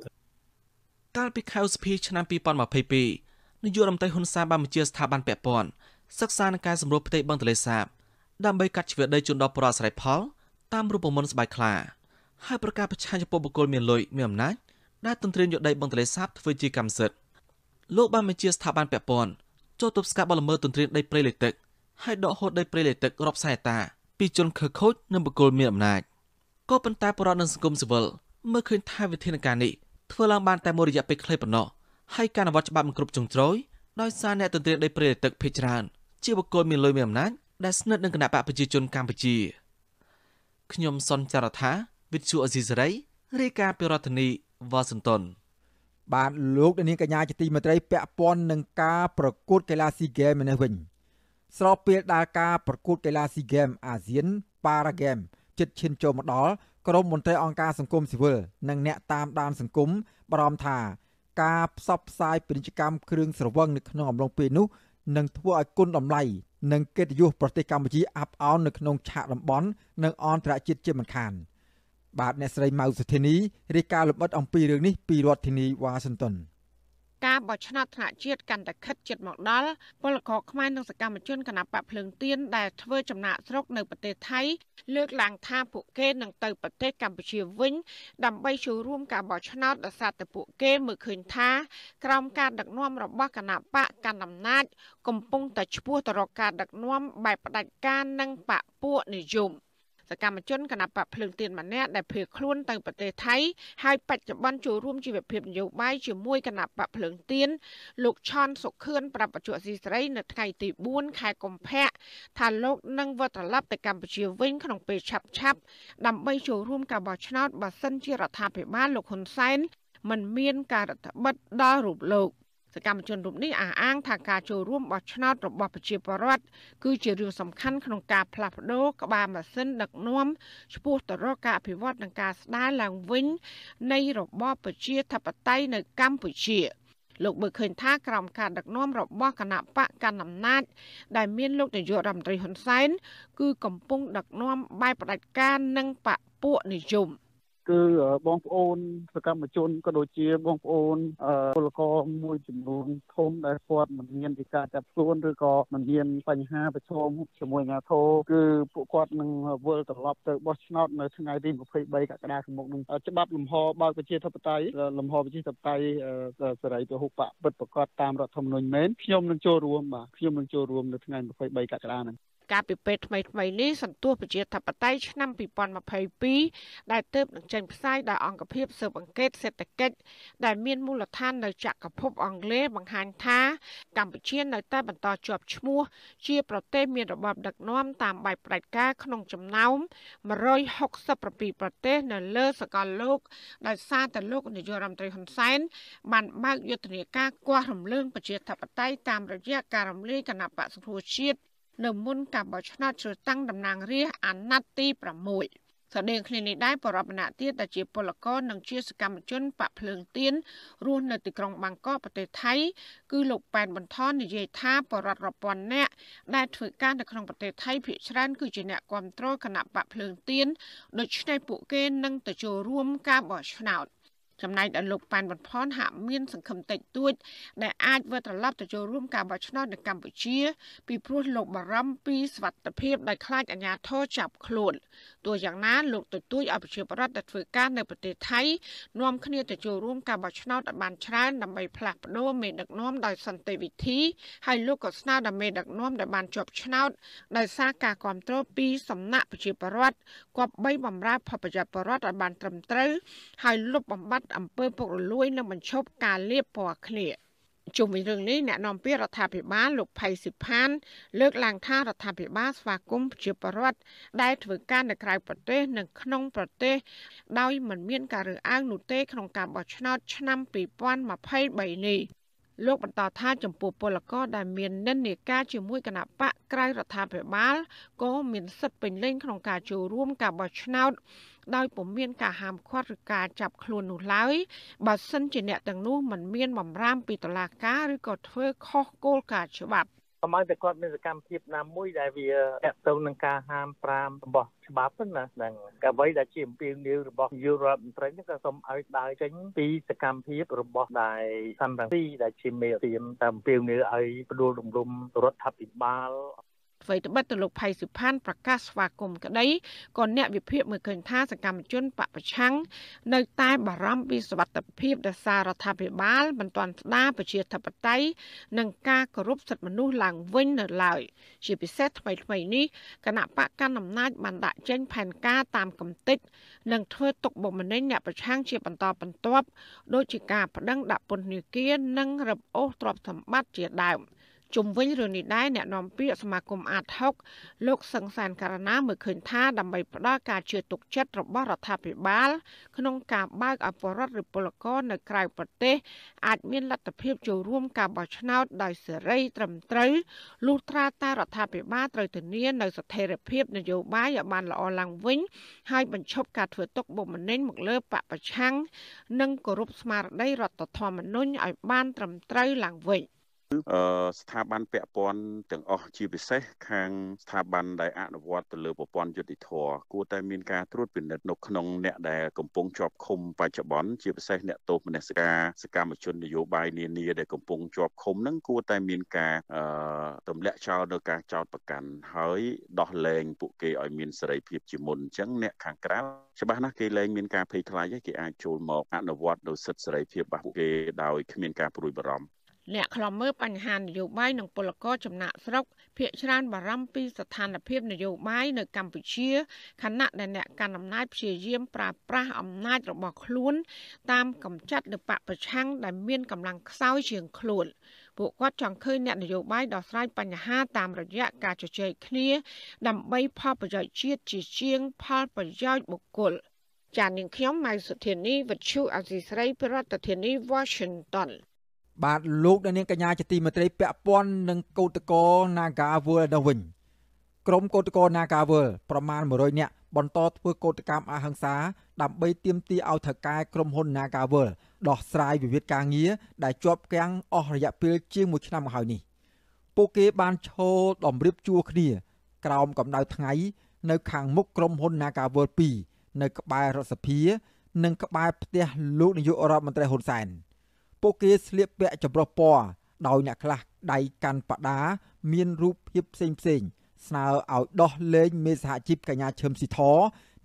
កាលពីខែឧសភាឆ្នាំ2022នាយករដ្ឋមន្ត្រីហ៊ុនសែនបានបញ្ជាស្ថាប័នពាក់ព័ន្ធសិក្សានឹងការសម្រួលផ្ទៃបឹងទន្លេសាបដើម្បីកាត់ជ្រឿដីជូនដល់ប្រជាស្រ័យផលតាមរូបមន្តស្បែកខ្លាហើយប្រកាសប្រឆាំងចំពោះបុគ្គលមានលុយមានអំណាចដែលទន្ទ្រានយកដីបឹងទន្លេសាបធ្វើជាកម្មសិទ្ធិលោកបានបញ្ជាស្ថាប័នពាក់ព័ន្ធចូលទប់ស្កាត់បលល្មើសទន្ទ្រានដីព្រៃលិចទឹកហើយដកហូតដីព្រៃលិចទឹករាប់សែនតាពីជនខើខូចនិងបុគ្គលមានអំណាចក៏ប៉ុន្តែបរិបទនឹងសង្គមស៊ីវិលមើលឃើញថាវិធានការនេះធ្វើឡើងបានតែមួយរយៈពេលខ្លីប៉ុណ្ណោះហើយការអនុវត្តច្បាប់មិនគ្រប់ជ្រុងជ្រោយដោយសារអ្នកទន្ទ្រានដីព្រៃលិចទឹកភ័យច្រើនជាបុគ្គលមានលុយមានអំណាចដែលស្និទ្ធនឹងគណៈបកប្រជាជនកម្ពុជាខ្ញុំសុនចររថាវិទ្យុអេស៊ីសរ៉ៃរាយការណ៍ពីរដ្ឋធានីវ៉ាស៊ីនតោនបាទលោកនាងកញ្ញាជាទីមេត្រី ពាក់ព័ន្ធនឹងការប្រកួតកីឡាស៊ីហ្គេមនេះវិញ ស្របពេលដែលការប្រកួតកីឡាស៊ីហ្គេមអាស៊ានប៉ារ៉ាហ្គេមជិតឈានចូលមកដល់ ក្រមមន្ត្រីអង្គការសង្គមស៊ីវិលនិងអ្នកតាមដានសង្គមបារម្ភថាការផ្សព្វផ្សាយពាណិជ្ជកម្មគ្រឿងស្រវឹងនៅក្នុងអំឡុងពេលនោះនឹងធ្វើឲ្យគុណតម្លៃនិងកិត្តិយសប្រទេសកម្ពុជាអាប់អោននៅក្នុងឆាកតំបន់និងអន្តរជាតិជាមិនខានបាទអ្នកស្រីម៉ៅសុធានីរាយការណ៍លម្អិតអំពីរឿងនេះពីរដ្ឋធានីវ៉ាស៊ីនតោនការបោះឆ្នោតថ្នាក់ជាតិកាន់តែខិតជិតមកដល់ពលករខ្មែរនិងសកម្មជនគណបកភ្លើងទៀនដែលធ្វើចំណាក់ស្រុកនៅប្រទេសថៃលើកឡើងថាពួកគេនឹងទៅប្រទេសកម្ពុជាវិញដើម្បីចូលរួមការបោះឆ្នោតដោយសារតែពួកគេមើលឃើញថាក្រោមការដឹកនាំរបស់គណបកកាន់អំណាច កំពុងតែឈ្មោះទៅរកការដឹកនាំបែបផ្ដាច់ការនិងបកពួកនិយម។សកម្មជនគណបកភ្លើងទៀនម្នាក់ដែលភៀសខ្លួនទៅប្រទេសថៃហើយបច្ចុប្បន្នចូលរួមជីវភាពនយោបាយជាមួយគណបកភ្លើងទៀនលោកឆនសុខឿនប្រាប់បច្ចុប្បន្នស៊ីស្រី នៅថ្ងៃទី4ខែកុម្ភៈថាលោកនឹងវិលត្រឡប់ទៅកម្ពុជាវិញក្នុងពេលឆាប់ឆាប់ដើម្បីចូលរួមការបោះឆ្នោតបើសិនជារដ្ឋាភិបាលលោកហ៊ុនសែនមិនមានការរដ្ឋបិទដល់រូបលោក។សកម្មជនរូបនេះអះអាងថាការចូលរួមបោះឆ្នោតរបស់ប្រជាពលរដ្ឋគឺជារឿងសំខាន់ក្នុងការផ្លាស់ប្ដូរក្បាលម៉ាស៊ីនដឹកនាំឆ្ពោះទៅរកការអភិវឌ្ឍនិងការស្ដារឡើងវិញនៃរបបប្រជាធិបតេយ្យនៅកម្ពុជា លោកបើឃើញថាក្រមការដឹកនាំរបស់គណៈបកកណ្ដាលអំណាចដែលមានលោកនាយករដ្ឋមន្ត្រីហ៊ុនសែនគឺកំពុងដឹកនាំបែបផ្ដាច់ការនិងបពពួកនិយម។គឺបងប្អូនសកម្មជនក៏ដូចជាបងប្អូនពលករមួយចំនួនធំដែលគាត់មិនមានវិការចាប់ខ្លួនឬក៏មិនមានបញ្ហាប្រឈមជាមួយអាជ្ញាធរគឺពួកគាត់នឹងវិលត្រឡប់ទៅបោះឆ្នោតនៅថ្ងៃទី23កក្កដាខាងមុខនឹងច្បាប់លំហបើកប្រជាធិបតេយ្យលំហប្រជាធិបតេយ្យសេរីពហុបកពិតប្រកបតាមរដ្ឋធម្មនុញ្ញមែនខ្ញុំនឹងចូលរួមបាទខ្ញុំនឹងចូលរួមនៅថ្ងៃ23កក្កដាហ្នឹងការពិពេលថ្មីថ្មីនេះសន្ទុះប្រជាធិបតេយ្យឆ្នាំ2022ដែលទៅនឹងចេញផ្សាយដោយអង្គភាពស៊ើបអង្កេតសេដ្ឋកិច្ចដែលមានមូលដ្ឋាននៅចក្រភពអង់គ្លេសបង្ហាញថាកម្ពុជានៅតែបន្តជាប់ឈ្មោះជាប្រទេសមានរបបដឹកនាំតាមបែបផ្ដាច់ការក្នុងចំណោម167ប្រទេសនៅលើសកលលោកដោយសារតែលោកនាយករដ្ឋមន្ត្រីហ៊ុនសែនបានបើកយុទ្ធនាការគាស់រំលើងប្រជាធិបតេយ្យតាមរយៈការរំលាយគណៈបក្សប្រជាជាតិនៅមុនការបោះឆ្នោតជ្រើសតាំងតំណាងរាស្ត្រអាណត្តិទី6ស្តីងគ្នានេះដែរបរិបណទៀតដែលជាពលករនិងជាសកម្មជនបកភ្លើងទៀនរស់នៅទីក្រុងបាងកកប្រទេសថៃគឺលោកប៉ែនបន្ថននិយាយថាបរិបទរពន្ធអ្នកដែលធ្វើការនៅក្នុងប្រទេសថៃភាគច្រើនគឺជាអ្នកគ្រប់គ្រងគណៈបកភ្លើងទៀនដូច្នេះពួកគេនឹងទៅចូលរួមការបោះឆ្នោតចំណែកដល់លោកប៉ែនបនផនហាក់មានសង្ឃឹមតិចតួច ដែលអាចវិលត្រឡប់ទៅចូលរួមការបោះឆ្នោតនៅកម្ពុជា ពីព្រោះលោកបារម្ភពីសុវត្ថិភាពដោយខ្លាចអាជ្ញាធរចាប់ខ្លួនទោះយ៉ាងណាលោកទទួចឲ្យប្រជាពលរដ្ឋដែលធ្វើការនៅប្រទេសថៃ នាំគ្នាទៅចូលរួមការបោះឆ្នោតឲ្យបានច្រើនដើម្បីផ្លាស់ប្ដូរមេដឹកនាំដោយសន្តិវិធីហើយលោកក៏ស្នើដល់មេដឹកនាំដែលបានជាប់ឆ្នោតដោយសារការគ្រប់គ្រងពីសំណាក់ប្រជាពលរដ្ឋគប្បីបំរើផលប្រយោជន៍ពលរដ្ឋឲ្យបានត្រឹមត្រូវហើយលុបបំបាត់អំពើពុករលួយនិងបញ្ឈប់ការលាបពណ៌ក្លៀកជុំវិញរឿងនេះអ្នកនាំពាក្យរដ្ឋាភិបាលលោកផៃស៊ីផានលើកឡើងថារដ្ឋាភិបាលស្វាគមន៍ប្រជាពលរដ្ឋដែលធ្វើការនៅក្រៅប្រទេសនិងក្នុងប្រទេសដោយមិនមានការរើសអើងនោះទេក្នុងការបោះឆ្នោតឆ្នាំ2023នេះលោកបន្តថាចំពោះពលករដែលមាននិន្នាការជាមួយគណៈបកក្រៅរដ្ឋាភិបាលក៏មានសិទ្ធិពេញលេញក្នុងការចូលរួមការបោះឆ្នោតដោយពុំមានការហាមឃាត់ឬការចាប់ខ្លួននោះឡើយបើសិនជាអ្នកទាំងនោះមិនមាន បំរាមពីតុលាការឬក៏ធ្វើ ខុសគោលការណ៍ច្បាប់អំឲ្យតែគាត់មានសកម្មភាពណាមួយដែលវាតកតងនឹងការហាមប្រាមរបស់ច្បាប់ណាហ្នឹងក៏អ្វីដែលជាអំពាវនាវរបស់យុរដ្ឋមន្ត្រីនេះក៏សូមឲ្យដើរចេញពីសកម្មភាពរបស់ដែល37ដែលជាមេរៀនតាមអំពាវនាវឲ្យផ្ដួលរំលំរដ្ឋាភិបាលអ្វីត្បិតទៅលោកផៃសុផាន់ប្រកាសស្វាគមន៍ក្តីក៏អ្នកវិភាគមើលឃើញថាសកម្មជនបពប្រឆាំងនៅ តែបារម្ភពីសវត្ថិភាពដែលសាររដ្ឋាភិបាលមិនទាន់ស្ដារប្រជាធិបតេយ្យនិងការគោរពសិទ្ធិមនុស្សឡើងវិញនៅឡើយជាពិសេសថ្មីថ្មីនេះគណៈបកកណ្ដាលអំណាចបានដាក់ចេញផែនការតាមកំតិចនិងធ្វើទុកបុកម្នេញអ្នកប្រឆាំងជា បន្តបន្ទាប់ដោយជាការប្តឹងដាក់ពន្ធនាគារនិងរឹបអូសទ្រព្យសម្បត្តិជាដើម។ជុំវិញរឿងនេះដែរអ្នកនាំពាក្យសមាគមអាត6លោកសង្សានករណាមើលឃើញថាដើម្បីផ្ដល់ការជឿទុកចិត្តរបស់រដ្ឋាភិបាល ក្នុងការបើកអពរដ្ឋឬពលករនៅក្រៅប្រទេសអាចមានលទ្ធភាពចូលរួមការបោះឆ្នោតដោយសេរីត្រឹមត្រូវលុះត្រាតែរដ្ឋាភិបាលត្រូវធានានៅស្ថិរភាពនយោបាយឲ្យបានល្អឡើងវិញហើយបញ្ឈប់ការធ្វើទុកបុកម្នេញមកលើបពប្រឆាំងនិងគោរពស្មារតីរដ្ឋធម្មនុញ្ញឲ្យបានត្រឹមត្រូវឡើងវិញ។ស្ថាប័នពាក់ព័ន្ធទាំងអស់ជាពិសេស ខាងស្ថាប័នដែលអនុវត្តទៅលើប្រព័ន្ធយុតិធធគួរតែមានការត្រួតពិនិត្យនៅក្នុងអ្នកដែលកំពុងជាប់ឃុំបច្ចុប្បន្នជាពិសេសអ្នកទោសមនសិការសកម្មជននយោបាយនានាដែលកំពុងជាប់ឃុំនឹងគួរតែមានការទម្លាក់ចោលនៅការចោតប្រកាន់ហើយ ដោះលែងពួកគេឲ្យមានសេរីភាពជាមុនអញ្ចឹងអ្នកខាងក្រៅច្បាស់ណាស់គេលែងមានការភ័យខ្លាចហើយគេអាចចូលមកអនុវត្តនូវសិទ្ធិសេរីភាពរបស់ពួកគេដោយគ្មានការព្រួយបារម្ភអ្នកខ្លំមើលបញ្ហានយោបាយនិងពលករចំណាក់ស្រុកភ ieck ច្រើនបារម្ភពីស្ថានភាពនយោបាយនៅ កម្ពុជាខណៈដែលអ្នកកាន់អំណាចព្យាយាមប្រើប្រាស់អំណាចរបស់ខ្លួន តាមកម្ចាត់លើបពប្រឆាំងដែលមានកម្លាំងខ្សោយជាងខ្លួនពួកគាត់ចង់ឃើញអ្នកនយោបាយដោះស្រាយបញ្ហាតាមរយៈការជជែកគ្នាដើម្បីផលប្រយោជន៍ជាតិជាជាង ផលប្រយោជន៍បុគ្គលចាននាងខ្ញុំម៉ៃសុធានីវិទ្យុអាស៊ីស្រីប្រធានាធិបតី Washington បាទលោកអ្នកនាងកញ្ញាជាទីមេត្រី ពាក់ព័ន្ធនឹងកោតកោ Naga World នោះវិញក្រុមកោតកោ Naga World ប្រមាណ100នាក់បន្តធ្វើកោតកម្មអហិង្សា ដើម្បីទាមទារឲ្យថៅកែក្រុមហ៊ុន Naga World ដោះស្រាយវិវាទការងារដែលជាប់គាំងអស់រយៈពេលជាង1ឆ្នាំមកហើយនេះពួកគេបានឈរតម្រៀបជួរគ្នា ក្រោមកម្ដៅថ្ងៃ នៅ ខាងមុខក្រុមហ៊ុន Naga World 2នៅក្បែររដ្ឋសភានិងក្បែរផ្ទះលោកនាយករដ្ឋមន្ត្រីហ៊ុនសែន។ពួកគេស្លៀកពាក់ចម្រុះពណ៌ដោយអ្នកខ្លះដៃកាន់បដា មានរូបភាពផ្សេងផ្សេងស្នើឲ្យដោះលែងមេសហជីពកញ្ញាឈឹមស៊ីធ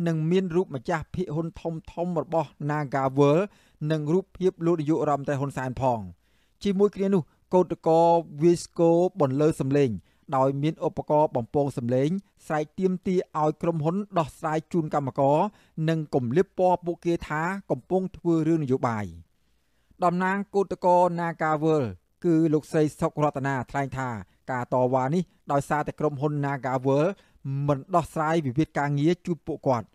និងមានរូបម្ចាស់ភិហ៊ុនធំធំរបស់ Nagavel និងរូបភាពលោកនាយករដ្ឋមន្ត្រីហ៊ុនសែនផង ជាមួយគ្នានោះកោតកោវីស្កូបន្លឺសម្លេង ដោយមានឧបករណ៍បំពងសម្លេងស្រែកទៀមទាឲ្យក្រុមហ៊ុន ដោះស្រាយជូនកម្មករនិងគំលាបពណ៌ពួកគេថាកំពុងធ្វើរឿងនយោបាយ។តំណាងគឧតកោនាការវលគឺលោកសីសុករតនាថ្លែងថាការតវ៉ានេះដោយសារតែក្រុមហ៊ុន Nagawel មិនដោះស្រាយវិវាទការងារជួបពួកគាត់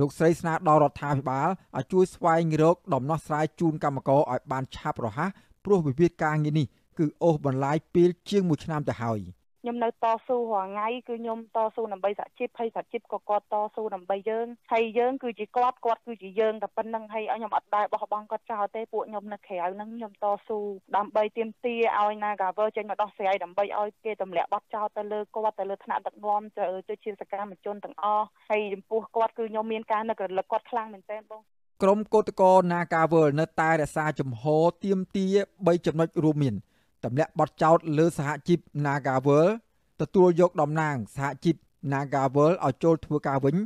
លោកស្រីស្នើដល់រដ្ឋាភិបាលឲ្យជួយស្វែងរកដំណោះស្រាយជូនកម្មករឲ្យបាន ឆាប់រហ័សព្រោះវិវាទការងារនេះគឺអូសបន្លាយពេលជាង1ឆ្នាំទៅហើយ។ខ្ញុំនៅតស៊ូរាល់ថ្ងៃគឺខ្ញុំតស៊ូដើម្បីសហជីពហើយសហជីពក៏គាត់តស៊ូដើម្បីយើងហើយយើងគឺជាគាត់គាត់គឺជាយើងតែប៉ុណ្្នឹងហើយឲ្យខ្ញុំអត់ដែរបោះបង់គាត់ចោលទេពួកខ្ញុំនៅក្រៅហ្នឹងខ្ញុំតស៊ូដើម្បីទាមទារឲ្យ Nagaver ចេញមកដោះស្រាយដើម្បីឲ្យគេទម្លាក់បទចោលទៅលើគាត់ទៅលើថ្នាក់ដឹកនាំទៅជាសកម្មជនទាំងអស់ហើយចំពោះគាត់គឺខ្ញុំមានការនឹករលឹកគាត់ខ្លាំងមែនទែនបងក្រុមកោតក្រ Nagavel នៅតែរក្សាជំហរទាមទារ3ចំណុចរួមមានទម្លាក់បទចោទលើសហជីព Nagavel ទទួលយកតំណែងសហជីព Nagavel ឲ្យចូលធ្វើការវិញ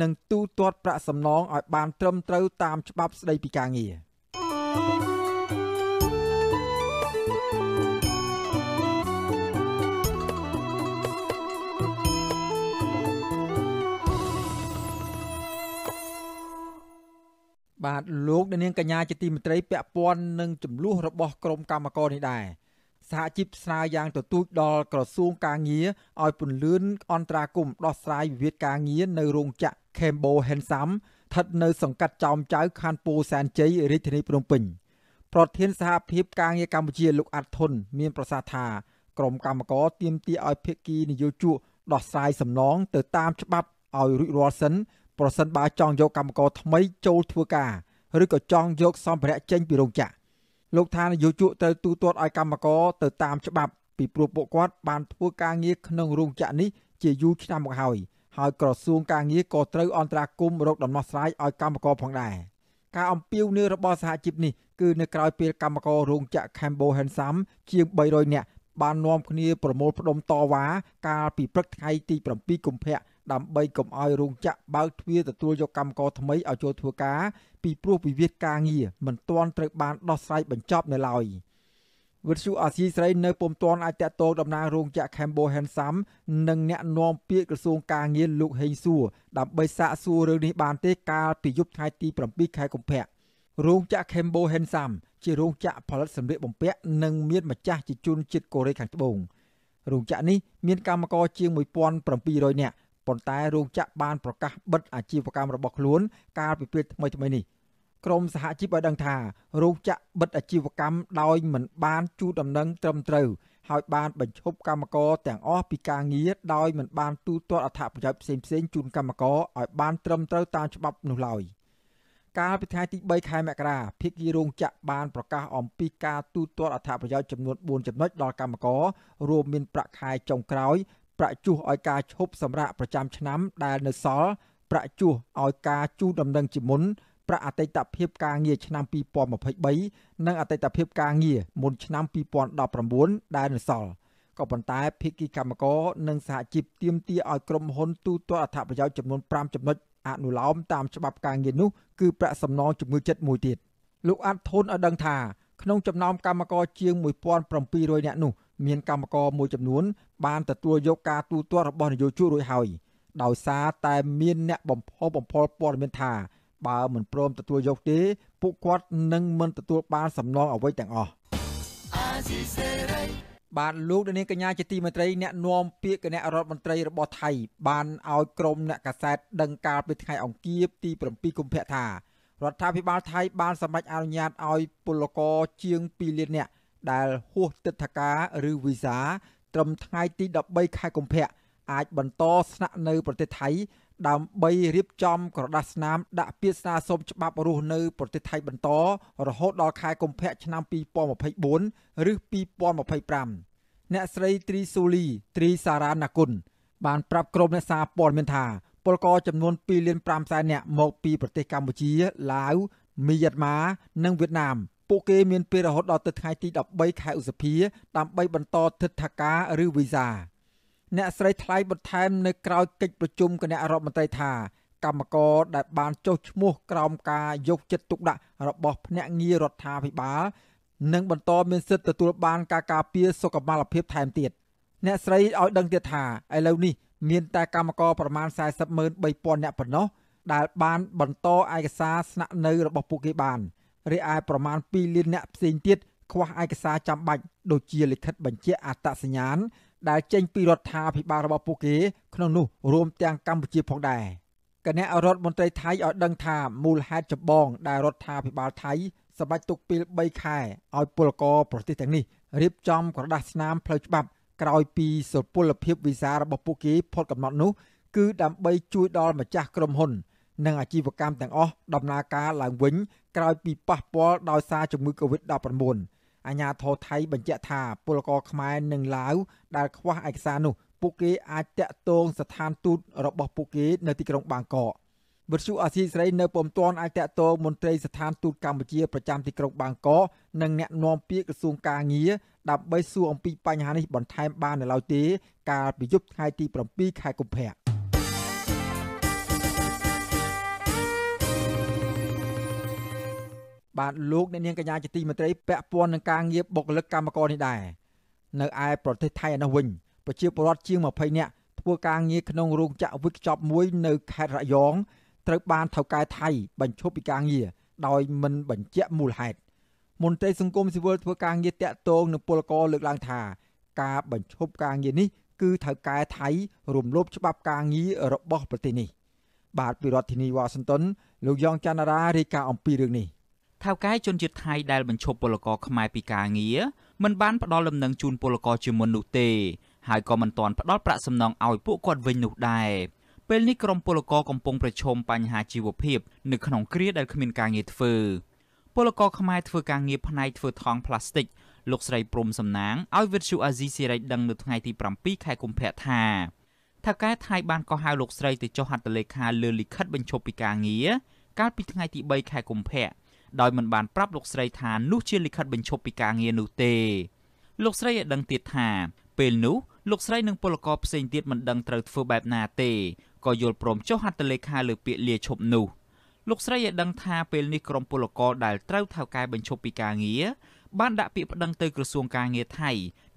និងទូទាត់ប្រាក់សំណងឲ្យបាន ត្រឹមត្រូវតាមច្បាប់ស្តីពីការងារបាទលោកនាងកញ្ញាជាទីមេត្រីពាក់ព័ន្ធនឹងចំនួនរបស់ក្រុមកម្មករនេះដែរសហជីពស្នើយ៉ាងទទូចដល់ក្រសួងការងារឲ្យពន្លឿនអន្តរាគមដោះស្រាយវិវាទការងារនៅរោងចក្រ Cambo Hensam ស្ថិតនៅសង្កាត់ចោមចៅខណ្ឌពោធិ៍សែនជ័យរាជធានីភ្នំពេញប្រធានសហភាពការងារកម្ពុជាលោកអាត់ធុនមានប្រសាសន៍ថាក្រុមកម្មការទាមទារឲ្យភាគីនយោជកដោះស្រាយសំណងទៅតាមច្បាប់ឲ្យរួចរាល់សិនប្រសិនបើចង់យកកម្មករថ្មីចូលធ្វើការឬក៏ចង់យកសម្ភារៈចេញពីរោងចក្រលោកថានយោជកត្រូវទូទាត់ឲ្យកម្មករទៅតាមច្បាប់ពីព្រោះពួកគាត់បានធ្វើការងារក្នុងរោងចក្រនេះជាយូរឆ្នាំមកហើយហើយក្រសួងការងារក៏ត្រូវអន្តរាគមរកដំណោះស្រាយឲ្យកម្មករផងដែរការអំពាវនាវរបស់សហជីពនេះគឺនៅក្រៅពេលកម្មកររោងចក្រ Cambo Handsam ជាង300នាក់បាននាំគ្នាប្រមូលផ្ដុំតវ៉ាកាលពីព្រឹកថ្ងៃទី7កុម្ភៈដើម្បីកុំឲ្យរោងចក្របើកទ្វារទទួលយកកម្មករថ្មីឲ្យចូលធ្វើការពីព្រោះវិវាទការងារមិនទាន់ត្រូវបានដោះស្រាយបញ្ចប់នៅឡើយវិទ្យុអាស៊ីស្រីនៅពុំទាន់អាចតតងតំណាងរោងចក្រ Cambo Handsome និងអ្នកនាំពាក្យក្រសួងការងារលោកហេងសួរដើម្បីសាកសួររឿងនេះបានទេកាលពីយប់ថ្ងៃទី7ខែកុម្ភៈរោងចក្រ Cambo Handsome ជារោងចក្រផលិតសម្ភារបំពាក់និងមានម្ចាស់ជាជនជាតិកូរ៉េខាងត្បូងរោងចក្រនេះមានកម្មករជាង1700នាក់ប៉ុន្តែរោងចក្របានប្រកាសបិទអាជីវកម្មរបស់ខ្លួន កាលពីពេលថ្មីៗនេះក្រមសហជីពបានដឹងថារោងចក្របិទអាជីវកម្មដោយមិនបានជូនដំណឹងត្រឹមត្រូវហើយបានបញ្ឈប់កម្មករទាំងអស់ពីការងារដោយមិនបានទូទាត់អត្ថប្រយោជន៍ផ្សេងៗជូនកម្មករឲ្យបានត្រឹមត្រូវតាមច្បាប់នោះឡើយកាលពីថ្ងៃទី3ខែមករាភិគីរោងចក្របានប្រកាសអំពីការទូទាត់អត្ថប្រយោជន៍ចំនួន4ចំណុចដល់កម្មកររួមមានប្រាក់ខែចុងក្រោយប្រាក់ជួសឲ្យការឈប់សម្រាកប្រចាំឆ្នាំ ដែលនៅសល់ប្រាក់ជួសឲ្យការជូនដំណឹងជាមុនប្រាក់អតីតភាពការងារឆ្នាំ2023និងអតីតភាពការងារមុនឆ្នាំ2019ដែលនៅសល់ក៏ប៉ុន្តែភិក្ខីកម្មករនិងសហជីពទាមទារឲ្យក្រុមហ៊ុនទូទាត់អត្ថប្រយោជន៍ចំនួន5ចំណុចអនុលោមតាមច្បាប់ការងារនោះគឺប្រាក់សំណងជំងឺចិត្តមួយទៀតលោកអាត់ធុនឲ្យដឹងថាក្នុងចំណោមកម្មករជាង1700នាក់នោះមាន កម្មករមួយចំនួន បានទទួលយកការទូទាត់របស់នយោជករួចហើយដោយសារតែមាន អ្នកបំផុសបំផុលព័ត៌មានថាបើមិនព្រមទទួលយកទេពួកគាត់នឹងមិនទទួលបានសំណងអ្វីទាំងអស់បាទលោកនាងកញ្ញាជាទីមេត្រីអ្នកនាំពាក្យគណៈរដ្ឋមន្ត្រីរបស់ថៃបានឲ្យក្រុមអ្នកកាសែតដឹងកាលពីថ្ងៃអង្គារទី7កុម្ភៈថារដ្ឋាភិបាលថៃបានសម្រេចអនុញ្ញាតឲ្យពលករជាង2លាននាក់ដែលហួសទិដ្ឋាការឬវីសា ត្រឹមថ្ងៃទី13ខែកុម្ភៈអាចបន្តស្នាក់នៅ ប្រទេសថៃ ដើម្បីរៀបចំក្រដាសស្នាមដាក់ពាក្យស្នើសុំច្បាប់រស់នៅ ប្រទេសថៃបន្តរហូតដល់ខែកុម្ភៈឆ្នាំ2024ឬ2025អ្នកស្រីត្រីស៊ូលីត្រីសារ៉ាណាគុណបានប្រាប់ក្រុមអ្នកសារព័ត៌មានថាពលករចំនួន2លាន5សែននាក់មកពីប្រទេសកម្ពុជាឡាវមីយ៉ាន់ម៉ានិងវៀតណាមពួកគេមានពេលរហូតដល់ទៅថ្ងៃទី13ខែឧសភាដើម្បីបន្តទិដ្ឋាការឬវីសា អ្នកស្រីថ្លៃបន្ថែមនៅក្រៅកិច្ចប្រជុំគណៈរដ្ឋមន្ត្រីថាកម្មករដែលបានចុះឈ្មោះក្រោមការយកចិត្តទុកដាក់របស់ភ្នាក់ងាររដ្ឋាភិបាលនឹងបន្តមានសិទ្ធិទទួលបានការការពារសុខុមាលភាពថែមទៀតអ្នកស្រីឲ្យដឹងទៀតថាឥឡូវនេះមានតែកម្មករប្រមាណ403000នាក់ប៉ុណ្ណោះដែលបានបន្តឯកសារស្នាក់នៅរបស់ពួកគេបានរីឯប្រមាណ2លាននាក់ផ្សេងទៀតខ្វះឯកសារចាំបាច់ដូចជាលិខិតបញ្ជាក់អត្តសញ្ញាណដែលចេញពីរដ្ឋាភិបាលរបស់ពួកគេក្នុងនោះរួមទាំងកម្ពុជាផងដែរគណៈរដ្ឋមន្ត្រីថៃឲ្យដឹងថាមូលហេតុចម្បង ដែលរដ្ឋាភិបាលថៃសម្រេចទុកពេល3ខែឲ្យពលករប្រទេសទាំងនេះរៀបចំក្រដាសស្នាមផ្លូវច្បាប់ក្រោយពីសុពលភាពវីសារបស់ពួកគេផុតកំណត់នោះគឺដើម្បីជួយដល់ម្ចាស់ក្រុមហ៊ុននិងអាជីវកម្មទាំងអស់ដំណើរការឡើងវិញក្រោយពីប៉ះពាល់ដោយសារជំងឺ Covid-19 អាញាធរថៃបញ្ជាក់ថា ពលករខ្មែរនិងឡាវដែលខ្វះឯកសារនោះពួកគេអាចតាក់ទងស្ថានទូតរបស់ពួកគេនៅទីក្រុងបាងកកវិទ្យុអាស៊ីសេរីនៅពុំទាន់អាចតាក់ទងមន្ត្រីស្ថានទូតកម្ពុជាប្រចាំទីក្រុងបាងកកនិងអ្នកនាំពាក្យក្រសួងកាងារដើម្បីសួរអំពីបញ្ហានេះបន្ថែមបាននៅឡើយទេកាលពីយប់ថ្ងៃទី7ខែកុម្ភៈបាទលោកអ្នកនាងកញ្ញាជាទីមេត្រីពាក់ព័ន្ធនឹងការងារបុគ្គលិកកម្មករនេះដែរនៅឯប្រទេសថៃឯនោះវិញប្រជាពលរដ្ឋជាង20នាក់ធ្វើការងារក្នុងរោងចក្រវិកចប់មួយ នៅខេត្តរយងត្រូវបានថៅកែថៃបញ្ឈប់ពីការងារដោយមិនបញ្ជាក់មូលហេតុមន្ត្រីសង្គមស៊ីវិលធ្វើការងារតាក់ទងនឹងពលករលើកឡើងថាការបញ្ឈប់ការងារនេះគឺត្រូវកែថៃរំលោភច្បាប់ការងាររបស់ប្រទេសនេះបាទពីរដ្ឋធានីវ៉ាស៊ីនតោនលោកយ៉ងច័ន្ទរារាយការណ៍អំពីរឿងនេះថៅកែជនជាតិថៃដែល បញ្ឈប់ពលករខ្មែរពីការងារមិនបានផ្ដល់លំនឹងជូនពលករជាមុននោះទេហើយក៏មិនទាន់ផ្ដល់ប្រាក់សំណងឲ្យពួកគាត់វិញនោះដែរពេលនេះក្រមពលករកំពុងប្រឈមបញ្ហាជីវភាពនៅក្នុងគ្រាដែលគ្មានការងារធ្វើពលករខ្មែរធ្វើការងារផ្នែកធ្វើថង់ផ្លាស្ទិកលោកស្រីព្រំសំណាងឲ្យវិទ្យុអាស៊ីសេរីដឹងនៅថ្ងៃទី7ខែកុម្ភៈថាថៅកែថៃបានកោះហៅលោកស្រីទៅចុះហត្ថលេខា លើលិខិតបញ្ឈប់ពីការងារកាលពីថ្ងៃទី3ខែកុម្ភៈដោយមិនបានប្រាប់លោកស្រីថានោះជាលិខិតបញ្ឈប់ពីការងារនោះទេលោកស្រីឲ្យដឹងទៀតថាពេលនោះលោកស្រីនិងពលករផ្សេងទៀតមិនដឹងត្រូវធ្វើបែបណាទេក៏យល់ព្រមចុះហត្ថលេខាលើ ពាក្យលាឈប់នោះលោកស្រីឲ្យដឹងថាពេលនេះក្រមពលករដែលត្រូវថៅកែបញ្ឈប់ពីការងារបានដាក់ពាក្យប្តឹងទៅក្រសួងការងារថៃ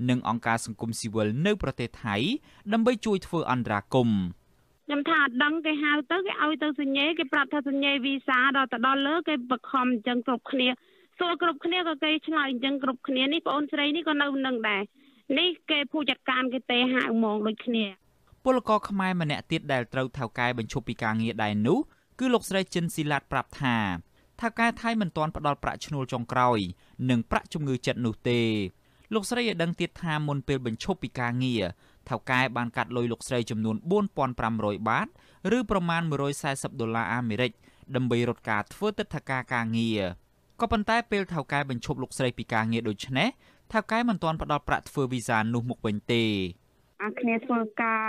និងអង្គការសង្គមស៊ីវិលនៅ ប្រទេសថៃ ដើម្បីជួយធ្វើអន្តរាគមន៍ខ្ញុំថាអត់ដឹងគេហៅទៅគេឲ្យទៅសញ្ញេគេប្រាប់ថាសញ្ញេវីសាដល់ទៅដល់លើ គេបខំអញ្ចឹងគ្រប់គ្នាសួរគ្រប់គ្នាក៏គេឆ្លើយអញ្ចឹងគ្រប់គ្នានេះបងអូនស្រីនេះក៏នៅនឹងដែរនេះគេผู้ចាត់ការគេទេហៅហ្មងដូចគ្នា ពលករខ្មែរម្នាក់ទៀតដែលត្រូវថៅកែបញ្ឈប់ពីការងារដែរនោះគឺលោកស្រីចិនស៊ីឡាតប្រាប់ថាថៅកែថៃមិនទាន់ផ្ដល់ប្រាក់ឈ្នួលចុងក្រោយនិងប្រាក់ជំងឺចិត្តនោះទេលោកស្រីឲ្យដឹងទៀតថាមុនពេលបញ្ឈប់ពីការងារថៅកែបានកាត់លុយលោកស្រីចំនួន4500បាតឬប្រមាណ140ដុល្លារអាមេរិកដើម្បីរត់ការធ្វើទឹកថការការងារក៏ប៉ុន្តែពេលថៅកែ បញ្ឈប់លោកស្រីពីការងារដូចនេះថៅកែមិនទាន់ផ្ដល់ប្រាក់ធ្វើវីសានោះមកវិញទេអាគ្នាធ្វើការ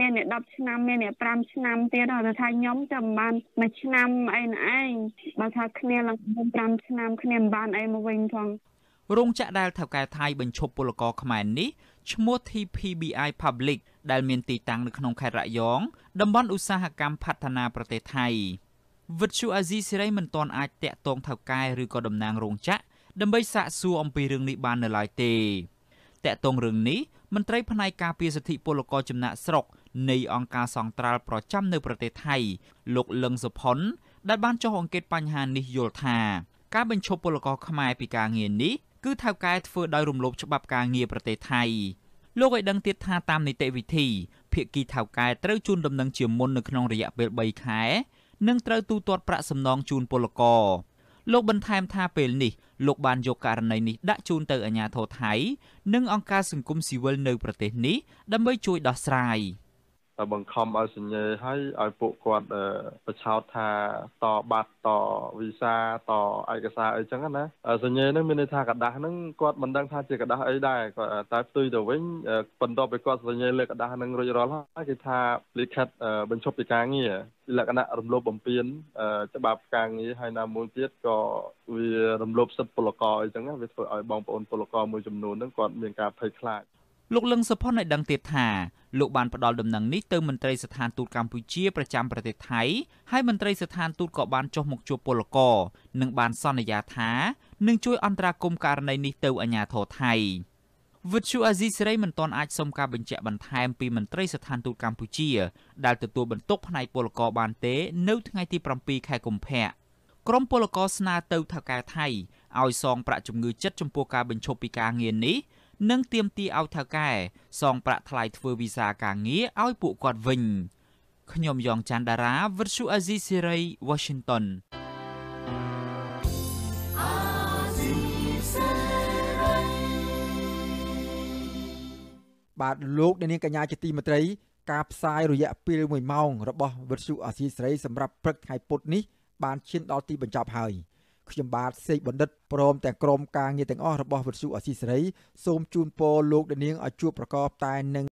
មានអ្នក10ឆ្នាំមានអ្នក10ឆ្នាំមានអ្នក5ឆ្នាំទៀតដល់ថាខ្ញុំចាំបានមួយឆ្នាំអីណឯងបើថាគ្នាឡើង5ឆ្នាំគ្នាមិនបានអីមកវិញផងរោងចក្រដែលថៅកែថៃបញ្ឈប់ពលករខ្មែរនេះឈ្មោះ TPBI Public ដែលមានទីតាំងនៅក្នុងខេត្តរយងតំបន់ឧស្សាហកម្មផាត់ណាប្រទេសថៃ វិទ្យុអាស៊ីសេរីមិនទាន់អាចតាក់ទងថៅកែឬក៏តំណាងរោងចក្រដើម្បីសាកសួរអំពីរឿងនេះបាននៅឡើយទេតាក់ទងរឿងនេះមន្ត្រីផ្នែកការពារសិទ្ធិពលករចំណាក់ស្រុកនៃអង្គការសង្ត្រាល់ប្រចាំនៅ ប្រទេសថៃលោកលឹងសុផុនដែលបានចុះអង្កេតបញ្ហានេះយល់ថា ការបញ្ឈប់ពលករខ្មែរពីការងារនេះគឺថៅកែធ្វើដោយរំលោភច្បាប់ការងារប្រទេសថៃលោកឲ្យដឹងទៀតថាតាមនីតិវិធី ភាគីថៅកែត្រូវជូនដំណឹងជាមុននៅក្នុងរយៈពេល3ខែនិងត្រូវទូទាត់ប្រាក់សំណងជូនពលករលោកបន្ថែមថាពេលនេះលោកបានយកករណីនេះដាក់ជូនទៅអាជ្ញាធរថៃ និងអង្គការសង្គមស៊ីវិលនៅប្រទេសនេះដើម្បីជួយដោះស្រាយ។បង្ខំឲ្យសញ្ញេឲ្យឲ្យពួកគាត់ប្រឆោតថាតបាត់តវីសាតឯកសារអីចឹងណាសញ្ញេហ្នឹងមានន័យថាกระดาษហ្នឹងគាត់មិនដឹងថាជាกระดาษអីដែរគាត់តែផ្ទុយទៅវិញបន្ទាប់ពីគាត់សញ្ញេលើกระดาษហ្នឹងរួចរាល់ហើយគេថាលិខិតបញ្ឈប់ពីការងារលក្ខណៈរំលោភបំពានច្បាប់ការងារហើយណាមួយទៀតក៏វារំលោភសិទ្ធិពលករអីចឹងវាធ្វើឲ្យបងប្អូនពលករមួយចំនួនហ្នឹងគាត់មានការភ័យខ្លាចលោកលឹងសុផុនបានដឹងទៀតថាលោកបានផ្ដល់ដំណឹងនេះទៅមន្ត្រីស្ថានទូតកម្ពុជាប្រចាំប្រទេសថៃហើយមន្ត្រីស្ថានទូតក៏បានចុះមកជួបពលករនិងបានសន្យាថានឹងជួយអន្តរាគមន៍ករណីនេះទៅអាជ្ញាធរថៃវិទ្យុអាស៊ីសេរីមិនទាន់អាចសុំការបញ្ជាក់បន្ថែមពីមន្ត្រីស្ថានទូតកម្ពុជា ដែលទទួលបន្ទុកផ្នែកពលករបានទេ នៅថ្ងៃទី7ខែកុម្ភៈក្រមពលករស្នើទៅថៅកែថៃឲ្យសង ប្រាក់ជំងឺចិត្តចំពោះការបញ្ឈប់ពីការងារនេះនិងទាមទារឲ្យថៅកែសងប្រាក់ថ្លៃធ្វើវីសាការងារឲ្យពួកគាត់វិញខ្ញុំយ៉ងច័ន្ទដារាវិទ្យុអេស៊ីសេរី Washington បាទលោកអ្នកនាងកញ្ញា ជាទីមេត្រី ការផ្សាយរយៈពេល1ម៉ោងរបស់វិទ្យុអេស៊ីសេរីសម្រាប់ព្រឹកថ្ងៃពុធនេះ បានឈានដល់ទីបញ្ចប់ហើយ។ខ្ញុំបាទសេកបណ្ឌិតព្រមទាំងក្រុមការងារទាំងអស់របស់វិទ្យុអស៊ីសេរីសូមជូនពរលោកនាងឲ្យជួបប្រកបតែនឹង